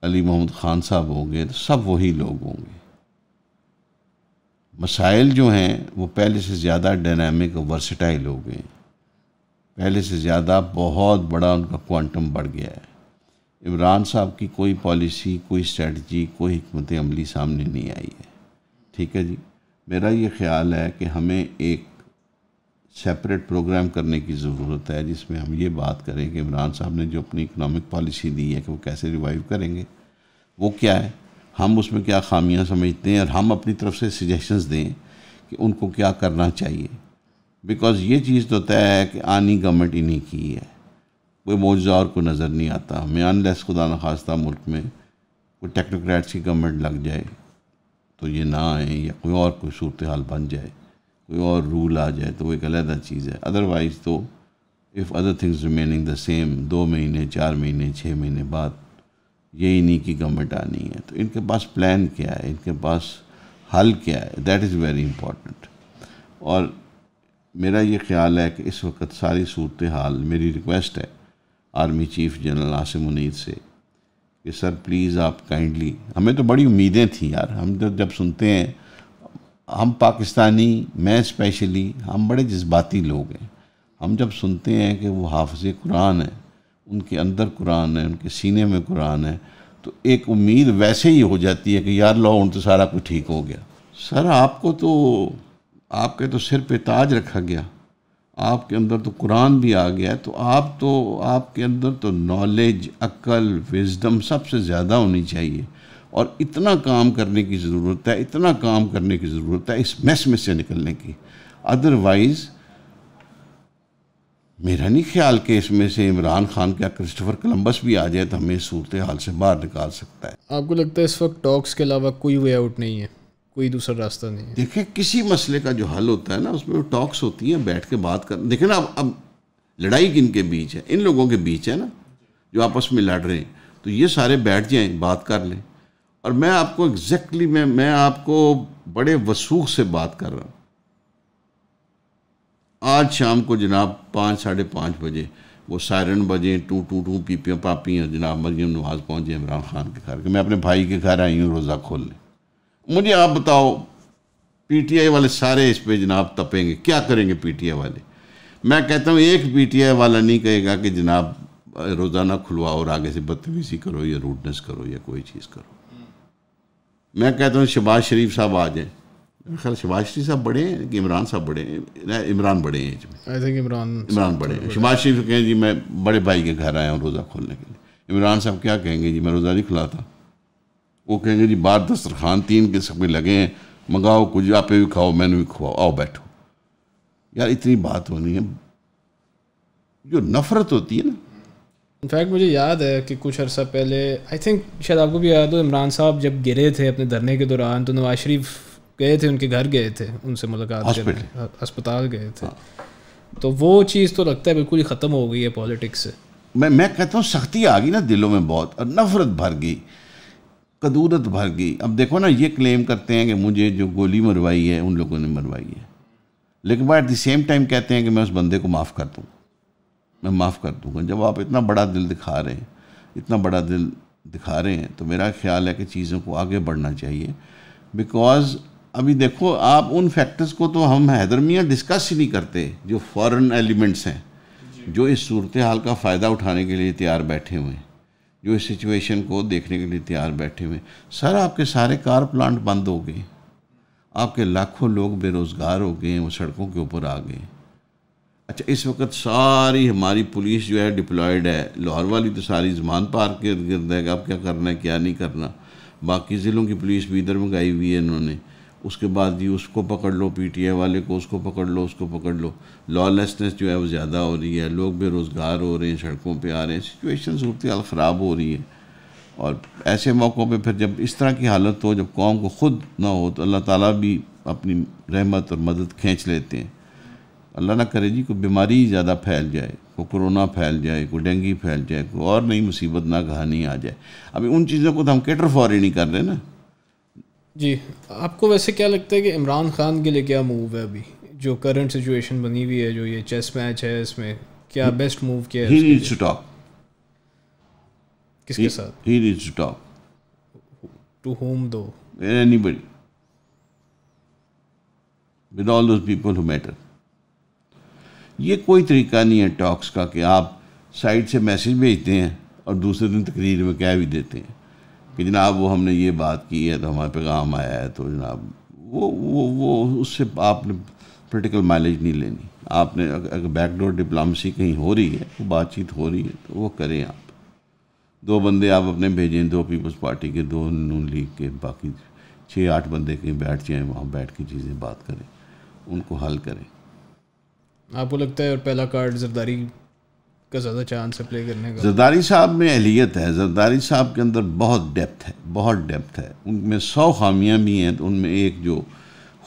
अली मोहम्मद ख़ान साहब होंगे तो सब वही लोग होंगे मसाइल जो हैं वो पहले से ज़्यादा डायनामिक और वर्सटाइल हो गए पहले से ज़्यादा बहुत बड़ा उनका क्वांटम बढ़ गया है इमरान साहब की कोई पॉलिसी कोई स्ट्रेटजी कोई हमत अमली सामने नहीं आई है ठीक है जी मेरा ये ख्याल है कि हमें एक सेपरेट प्रोग्राम करने की ज़रूरत है जिसमें हम ये बात करें कि इमरान साहब ने जो अपनी इकनॉमिक पॉलिसी दी है कि वो कैसे रिवाइव करेंगे वो क्या है हम उसमें क्या खामियां समझते हैं और हम अपनी तरफ से सजेशंस दें कि उनको क्या करना चाहिए बिकॉज़ ये चीज़ तो तय है कि आनी गवर्नमेंट इन्हीं की है कोई मौजा और को नज़र नहीं आता मैं लैस खुदा न खास्ता मुल्क में कोई टेक्नोक्रेट्स की गवर्नमेंट लग जाए तो ये ना आए या कोई और कोई सूरत हाल बन जाए कोई और रूल आ जाए तो वो एक अलहदा चीज़ है अदरवाइज़ तो if other things remaining the same दो महीने चार महीने छः महीने बाद यही नहीं कि गवर्नमेंट आनी है तो इनके पास प्लान क्या है इनके पास हल क्या है दैट इज़ वेरी इम्पोर्टेंट और मेरा ये ख्याल है कि इस वक्त सारी सूरत हाल मेरी रिक्वेस्ट है आर्मी चीफ़ जनरल आसिम उनीद से कि सर प्लीज़ आप काइंडली हमें तो बड़ी उम्मीदें थी यार हम तो जब सुनते हैं हम पाकिस्तानी मैं स्पेशली हम बड़े जज्बाती लोग हैं हम जब सुनते हैं कि वो हाफज़ कुरान है उनके अंदर कुरान है उनके सीने में कुरान है तो एक उम्मीद वैसे ही हो जाती है कि यार लो उन तो सारा कुछ ठीक हो गया सर आपको तो आपके तो सिर पे ताज रखा गया आपके अंदर तो कुरान भी आ गया तो आप तो आपके अंदर तो नॉलेज अक्ल विजडम सबसे ज़्यादा होनी चाहिए और इतना काम करने की ज़रूरत है इतना काम करने की ज़रूरत है इस मैस में से निकलने की अदरवाइज़ मेरा नहीं ख्याल कि इसमें से इमरान खान क्या क्रिस्टोफर कोलम्बस भी आ जाए तो हमें सूरत हाल से बाहर निकाल सकता है आपको लगता है इस वक्त टॉक्स के अलावा कोई वे आउट नहीं है कोई दूसरा रास्ता नहीं है देखिए किसी मसले का जो हल होता है ना उसमें टॉक्स होती है बैठ के बात कर देखे ना अब अब लड़ाई किन के बीच है इन लोगों के बीच है ना जो आपस में लड़ रहे हैं तो ये सारे बैठ जाएँ बात कर लें और मैं आपको एग्जैक्टली exactly मैं मैं आपको बड़े वसूख से बात कर रहा हूँ आज शाम को जनाब पाँच साढ़े पाँच बजे वो सायरन बजे टू टू टू पीपियाँ पापियाँ जनाब मरियम नवाज पहुँचे इमरान खान के घर के मैं अपने भाई के घर आई हूँ रोज़ा खोलने मुझे आप बताओ पीटीआई वाले सारे इस पर जनाब तपेंगे क्या करेंगे पीटीआई वाले मैं कहता हूँ एक पीटीआई वाला नहीं कहेगा कि जनाब रोज़ाना खुलवाओ और आगे से बदतमीज़ी करो या रूडनेस करो या कोई चीज़ करो मैं कहता हूँ शहबाज शरीफ साहब आ जाए खैर शबाज शरीफ साहब बड़े हैं कि इमरान साहब बड़े हैं इमरान बड़े हैं आई थिंक इमरान इमरान बड़े हैं शबाज शरीफ कहें जी मैं बड़े भाई के घर आया हूँ रोज़ा खोलने के लिए इमरान साहब क्या कहेंगे जी मैं रोज़ा नहीं खिलाता वो कहेंगे जी दस्तर दस्तरखान तीन के सब में लगे हैं मंगाओ कुछ आप भी खाओ मैंने भी खुआओ आओ बैठो यार इतनी बात होनी है जो नफ़रत होती है ना इनफैक्ट मुझे याद है कि कुछ अर्सा पहले आई थिंक शायद आपको भी याद हो इमरान साहब जब गिरे थे अपने धरने के दौरान तो नवाज शरीफ गए थे उनके घर गए थे उनसे मुलाकात हाँ, अस्पताल गए थे हाँ। तो वो चीज़ तो लगता है बिल्कुल ही ख़त्म हो गई है पॉलिटिक्स से मैं मैं कहता हूँ सख्ती आ गई ना दिलों में बहुत और नफरत भर गई कदूरत भर गई अब देखो ना ये क्लेम करते हैं कि मुझे जो गोली मरवाई है उन लोगों ने मरवाई है लेकिन by at the same time कहते हैं कि मैं उस बंदे को माफ़ कर दूँ मैं माफ़ कर दूंगा जब आप इतना बड़ा दिल दिखा रहे हैं इतना बड़ा दिल दिखा रहे हैं तो मेरा ख्याल है कि चीज़ों को आगे बढ़ना चाहिए बिकॉज अभी देखो आप उन फैक्टर्स को तो हम हैदर मियाँ डिस्कस ही नहीं करते जो फॉरेन एलिमेंट्स हैं जो इस सूरत हाल का फ़ायदा उठाने के लिए तैयार बैठे हुए हैं जो इस सिचुएशन को देखने के लिए तैयार बैठे हुए सर आपके सारे कार प्लांट बंद हो गए आपके लाखों लोग बेरोज़गार हो गए वो सड़कों के ऊपर आ गए अच्छा इस वक्त सारी हमारी पुलिस जो है डिप्लॉयड है लाहौर वाली तो सारी जमान पार के गिर्द है अब क्या करना है क्या नहीं करना बाकी ज़िलों की पुलिस भी इधर मंगाई हुई है इन्होंने उसके बाद जी उसको पकड़ लो आई वाले को उसको पकड़ लो उसको पकड़ लो लॉलेसनेस जो है वो ज़्यादा हो रही है लोग बेरोज़गार हो रहे हैं सड़कों पर आ रहे हैं सिचुएशन सूरत हाल ख़राब हो रही है और ऐसे मौक़ों पर फिर जब इस तरह की हालत हो जब कौम को ख़ुद ना हो तो अल्लाह ताली भी अपनी रहमत और मदद खींच लेते हैं अल्लाह ना करे जी कोई बीमारी ज़्यादा फैल जाए कोई कोरोना फैल जाए कोई डेंगू फैल जाए कोई और नई मुसीबत ना कहानी आ जाए अभी उन चीज़ों को तो हम कैटर फॉर ही नहीं कर रहे ना जी आपको वैसे क्या लगता है कि इमरान खान के लिए क्या मूव है अभी जो करंट सिचुएशन बनी हुई है जो ये चेस मैच है इसमें क्या बेस्ट मूव किया है किसके साथ he needs to talk to home though anybody with all those people who matter ये कोई तरीका नहीं है टॉक्स का कि आप साइड से मैसेज भेजते हैं और दूसरे दिन तकरीर में कह भी देते हैं कि जनाब वो हमने ये बात की है तो हमारे पैगाम आया है तो जनाब वो वो वो उससे आपने पोलिटिकल माइलेज नहीं लेनी आपने अगर बैकडोर डिप्लोमेसी कहीं हो रही है तो बातचीत हो रही है तो वो करें आप दो बंदे आप अपने भेजें दो पीपल्स पार्टी के दो नून लीग के बाकी छः आठ बंदे कहीं बैठ जाएँ वहाँ बैठ के चीज़ें बात करें उनको हल करें आपको लगता है पहला कार्ड जरदारी का ज़्यादा चांस है प्ले करने का जरदारी साहब में अहलियत है जरदारी साहब के अंदर बहुत डेप्थ है बहुत डेप्थ है उनमें सौ खामियां भी हैं तो उनमें एक जो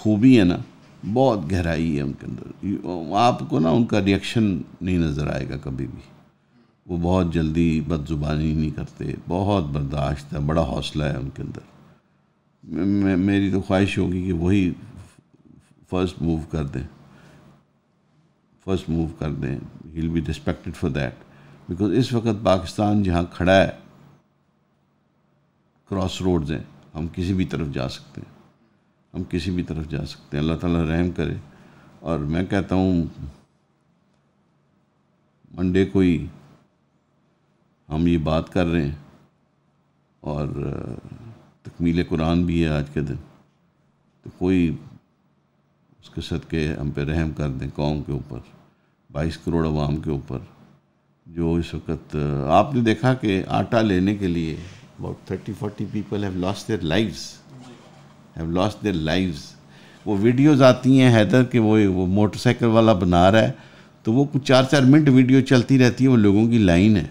खूबी है ना बहुत गहराई है उनके अंदर आपको ना उनका रिएक्शन नहीं नज़र आएगा कभी भी वो बहुत जल्दी बदजुबानी नहीं करते बहुत बर्दाश्त है बड़ा हौसला है उनके अंदर मेरी तो ख्वाहिश होगी कि वही फर्स्ट मूव कर दें फर्स्ट मूव कर दें he will be respected for that because इस वक्त पाकिस्तान जहाँ खड़ा है क्रॉस रोड्स हैं हम किसी भी तरफ जा सकते हैं हम किसी भी तरफ जा सकते हैं अल्लाह ताला रहम करे और मैं कहता हूँ मंडे को ही हम ये बात कर रहे हैं और तकमील कुरान भी है आज के दिन तो कोई उसके सद के हम पे रहम कर दें कौम के ऊपर बाईस करोड़ आवाम के ऊपर जो इस वक्त आपने देखा कि आटा लेने के लिए about thirty forty people have lost their lives have lost their lives वो वीडियोस आती हैं हैदर के वो वो मोटरसाइकिल वाला बना रहा है तो वो कुछ चार चार मिनट वीडियो चलती रहती है वो लोगों की लाइन है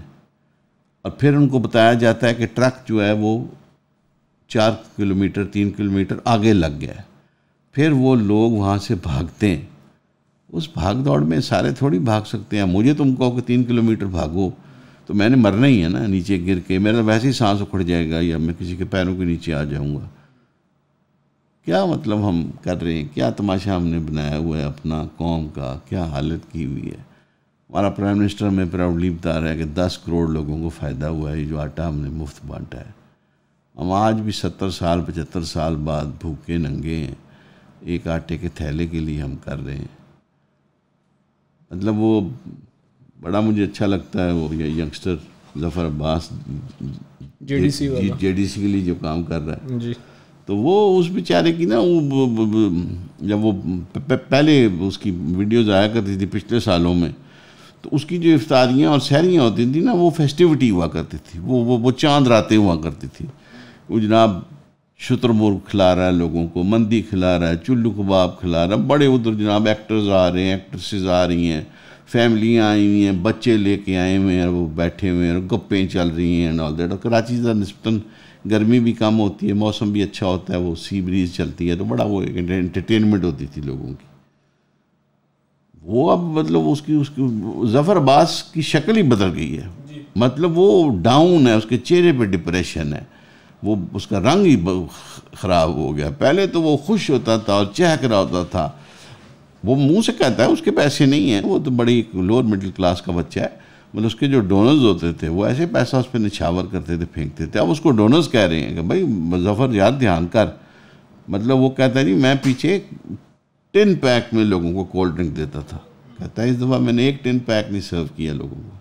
और फिर उनको बताया जाता है कि ट्रक जो है वो चार किलोमीटर तीन किलोमीटर आगे लग गया है फिर वो लोग वहाँ से भागते हैं उस भाग दौड़ में सारे थोड़ी भाग सकते हैं मुझे तुम कहो कि तीन किलोमीटर भागो तो मैंने मरना ही है ना नीचे गिर के मेरा वैसे ही सांस उखड़ जाएगा या मैं किसी के पैरों के नीचे आ जाऊँगा क्या मतलब हम कर रहे हैं क्या तमाशा हमने बनाया हुआ है अपना कौम का क्या हालत की हुई है हमारा प्राइम मिनिस्टर हमें प्राउडली बता रहा है कि दस करोड़ लोगों को फ़ायदा हुआ है जो आटा हमने मुफ्त बांटा है हम आज भी सत्तर साल पचहत्तर साल बाद भूखे नंगे हैं एक आटे के थैले के लिए हम कर रहे हैं मतलब वो बड़ा मुझे अच्छा लगता है वो ये youngster Zafar Abbas J D C के लिए जो काम कर रहा है जी तो वो उस बेचारे की ना वो जब वो पहले उसकी वीडियोज़ आया करती थी पिछले सालों में तो उसकी जो इफ्तारियाँ और सैरियाँ होती थी ना वो फेस्टिविटी हुआ करती थी वो वो वो चांद रातें हुआ करती थी वो जनाब शुतरमुर्ग खिला रहा है लोगों को मंदी खिला रहा है चुल्लू कबाब खिला रहा है बड़े उधर जनाब एक्टर्स आ रहे हैं एक्ट्रेसेस आ रही हैं फैमिलियाँ आई हुई हैं बच्चे लेके आए हुए हैं वो बैठे हुए हैं गप्पें चल रही हैं एंड ऑल दैट और कराची से नस्बता गर्मी भी कम होती है मौसम भी अच्छा होता है वो सी ब्रीज चलती है तो बड़ा वो एक एंटरटेनमेंट होती थी लोगों की वो अब मतलब उसकी उसकी जफ़र अब्बास की शक्ल ही बदल गई है मतलब वो डाउन है उसके चेहरे पे डिप्रेशन है वो उसका रंग ही ख़राब हो गया पहले तो वो खुश होता था और चहक रहा होता था वो मुंह से कहता है उसके पैसे नहीं हैं वो तो बड़ी लोअर मिडिल क्लास का बच्चा है मतलब उसके जो डोनर्स होते थे वो ऐसे पैसा उस पर निछावर करते थे फेंकते थे अब उसको डोनर्स कह रहे हैं कि भाई मुजफ़र यार ध्यान कर मतलब वो कहता है जी मैं पीछे टिन पैक में लोगों को कोल्ड ड्रिंक देता था कहता है इस दफ़ा मैंने एक टिन पैक नहीं सर्व किया लोगों को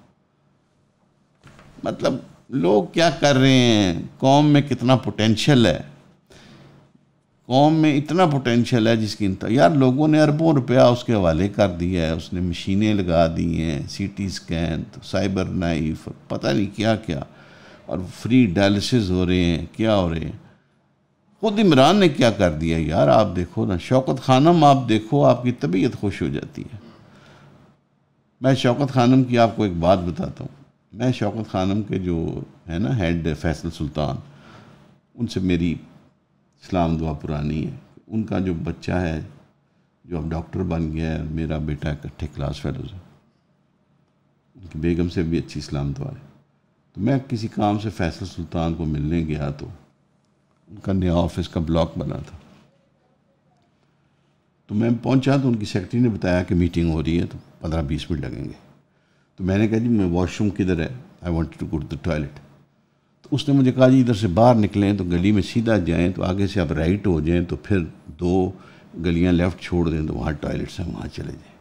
मतलब लोग क्या कर रहे हैं कौम में कितना पोटेंशियल है कौम में इतना पोटेंशियल है जिसकी यार लोगों ने अरबों रुपया उसके हवाले कर दिया है उसने मशीनें लगा दी हैं सी टी स्कैन तो साइबर नाइफ पता नहीं क्या क्या और फ्री डायलिसिस हो रहे हैं क्या हो रहे हैं खुद इमरान ने क्या कर दिया यार आप देखो ना शौकत खानम आप देखो आपकी तबीयत खुश हो जाती है मैं शौकत खानम की आपको एक बात बताता हूँ मैं शौकत खानम के जो है ना हेड फैसल सुल्तान उनसे मेरी इस्लाम दुआ पुरानी है उनका जो बच्चा है जो अब डॉक्टर बन गया है मेरा बेटा इकट्ठे क्लास फेलोज है उनकी बेगम से भी अच्छी इस्लाम दुआ है तो मैं किसी काम से फैसल सुल्तान को मिलने गया तो उनका नया ऑफिस का ब्लॉक बना था तो मैं पहुंचा तो उनकी सेक्रेटरी ने बताया कि मीटिंग हो रही है तो पंद्रह बीस मिनट लगेंगे तो मैंने कहा जी मैं वॉशरूम किधर है I want to go to the toilet तो उसने मुझे कहा जी इधर से बाहर निकलें तो गली में सीधा जाएँ तो आगे से आप राइट हो जाएँ तो फिर दो गलियाँ लेफ़्ट छोड़ दें तो वहाँ टॉयलेट्स हैं वहाँ चले जाएँ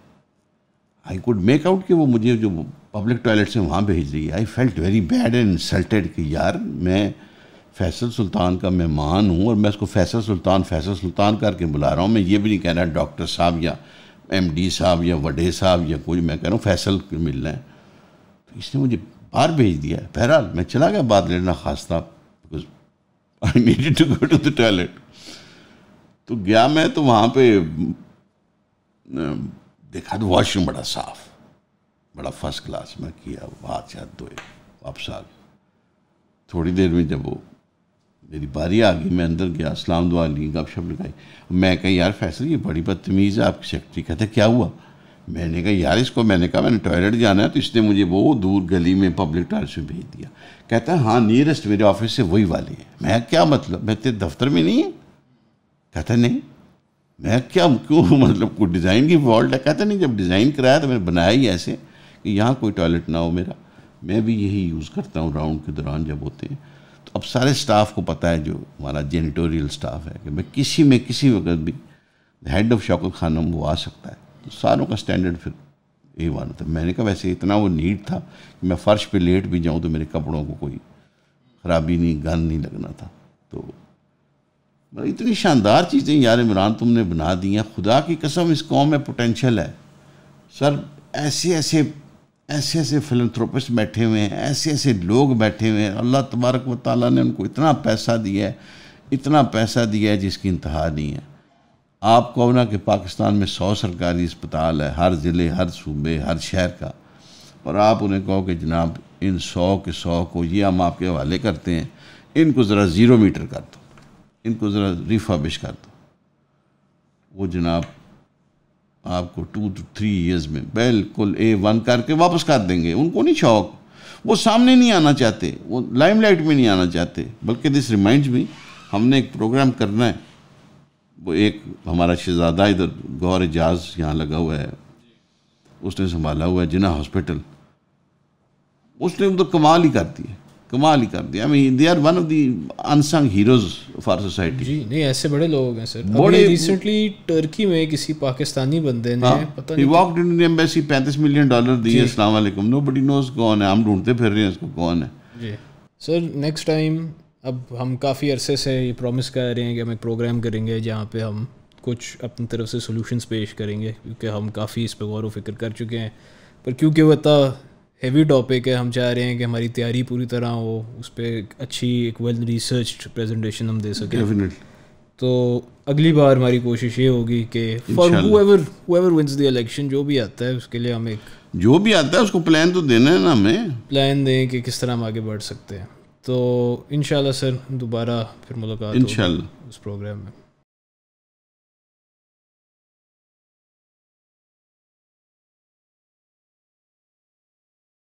आई कुड मेक आउट कि वो मुझे जो पब्लिक टॉयलेट्स हैं वहाँ भेज रही है I felt very bad and insulted कि यार मैं फैसल सुल्तान का मेहमान हूँ और मैं उसको फैसल सुल्तान फैसल सुल्तान करके बुला रहा हूँ मैं ये भी नहीं कह रहा डॉक्टर साहब या एमडी साहब या वडे साहब या कोई मैं कह रहा हूँ फैसल मिलना है तो इसने मुझे बाहर भेज दिया बहरहाल मैं चला गया बाद लेना खास था because I need to go to the toilet तो गया मैं तो वहाँ पे देखा तो वॉशरूम बड़ा साफ बड़ा फर्स्ट क्लास में किया हाथ शाथ धोए वापस आ गया थोड़ी देर में जब वो मेरी बारी आ गई मैं अंदर गया सलाम दुआ ली गप शप लगाई मैं कहा यार फैसल ये बड़ी बदतमीज़ है आपकी सेक्रेटरी कहते क्या हुआ मैंने कहा यार इसको मैंने कहा मैंने टॉयलेट जाना है तो इसने मुझे वो दूर गली में पब्लिक टॉयलेट में भेज दिया कहता है हाँ नियरेस्ट मेरे ऑफिस से वही वाले हैं मैं क्या मतलब मैं तेरे दफ्तर में नहीं है कहता नहीं मैं क्या क्यों मतलब कोई डिज़ाइन की फॉल्ट है कहता नहीं जब डिज़ाइन कराया तो मैंने बनाया ही ऐसे कि यहाँ कोई टॉयलेट ना हो मेरा मैं भी यही यूज़ करता हूँ राउंड के दौरान जब होते हैं अब सारे स्टाफ को पता है जो हमारा जेनिटोरियल स्टाफ है कि भाई किसी में किसी वक्त भी हेड ऑफ शौकत खानम वो आ सकता है तो सारों का स्टैंडर्ड फिर यही वन था मैंने कहा वैसे इतना वो नीड था कि मैं फ़र्श पे लेट भी जाऊँ तो मेरे कपड़ों को कोई ख़राबी नहीं गन नहीं लगना था तो मतलब इतनी शानदार चीज़ें यार इमरान तुमने बना दी हैं खुदा की कसम इस कौम में पोटेंशल है सर ऐसे ऐसे ऐसे ऐसे फिलंथ्रोपिस्ट बैठे हुए हैं ऐसे ऐसे लोग बैठे हुए हैं अल्लाह तबारक व ताली ने उनको इतना पैसा दिया है इतना पैसा दिया है जिसकी इंतहा नहीं है आप कहो ना कि पाकिस्तान में सौ सरकारी अस्पताल है हर ज़िले हर सूबे हर शहर का और आप उन्हें कहो कि जनाब इन सौ के सौ को ये हम आपके हवाले करते हैं इनको ज़रा ज़ीरो मीटर कर दो इनको ज़रा रिफाबिश कर दो वो जनाब आपको टू टू थ्री ईयर्स में बिल्कुल ए वन करके वापस कर देंगे उनको नहीं शौक वो सामने नहीं आना चाहते वो लाइमलाइट में नहीं आना चाहते बल्कि दिस रिमाइंड्स भी हमने एक प्रोग्राम करना है वो एक हमारा शहजादा इधर गौर एजाज यहाँ लगा हुआ है उसने संभाला हुआ है जिना हॉस्पिटल उसने उधर तो कमाल ही कर दिया कमाल ही कर दिया mean they are one of the unsung heroes for society जी नहीं ऐसे बड़े लोग हैं सर बड़े रिसेंटली टर्की में किसी पाकिस्तानी बंदे ने हाँ, पता नहीं walked in the embassy 35 million dollar दिए अस्सलाम वालेकुम नोबडी नोस कौन है हम ढूंढते फिर रहे हैं इसको कौन है जी सर नेक्स्ट टाइम अब हम काफ़ी अरसे से ये प्रॉमिस कर रहे हैं कि हम एक प्रोग्राम करेंगे जहाँ पे हम कुछ अपनी तरफ से सोल्यूशंस पेश करेंगे क्योंकि हम काफ़ी इस पर गौर व फिक्र कर चुके हैं पर क्योंकि वह हैवी टॉपिक है हम चाह रहे हैं कि हमारी तैयारी पूरी तरह हो उस पर अच्छी एक वेल रिसर्च प्रेजेंटेशन हम दे सकें डेफिनेटली तो अगली बार हमारी कोशिश ये होगी कि for whoever wins the election जो भी आता है उसके लिए हम एक जो भी आता है उसको प्लान तो देना है ना हमें प्लान दें कि किस तरह हम आगे बढ़ सकते हैं तो इन सर दोबारा फिर मुलाकात इन उस प्रोग्राम में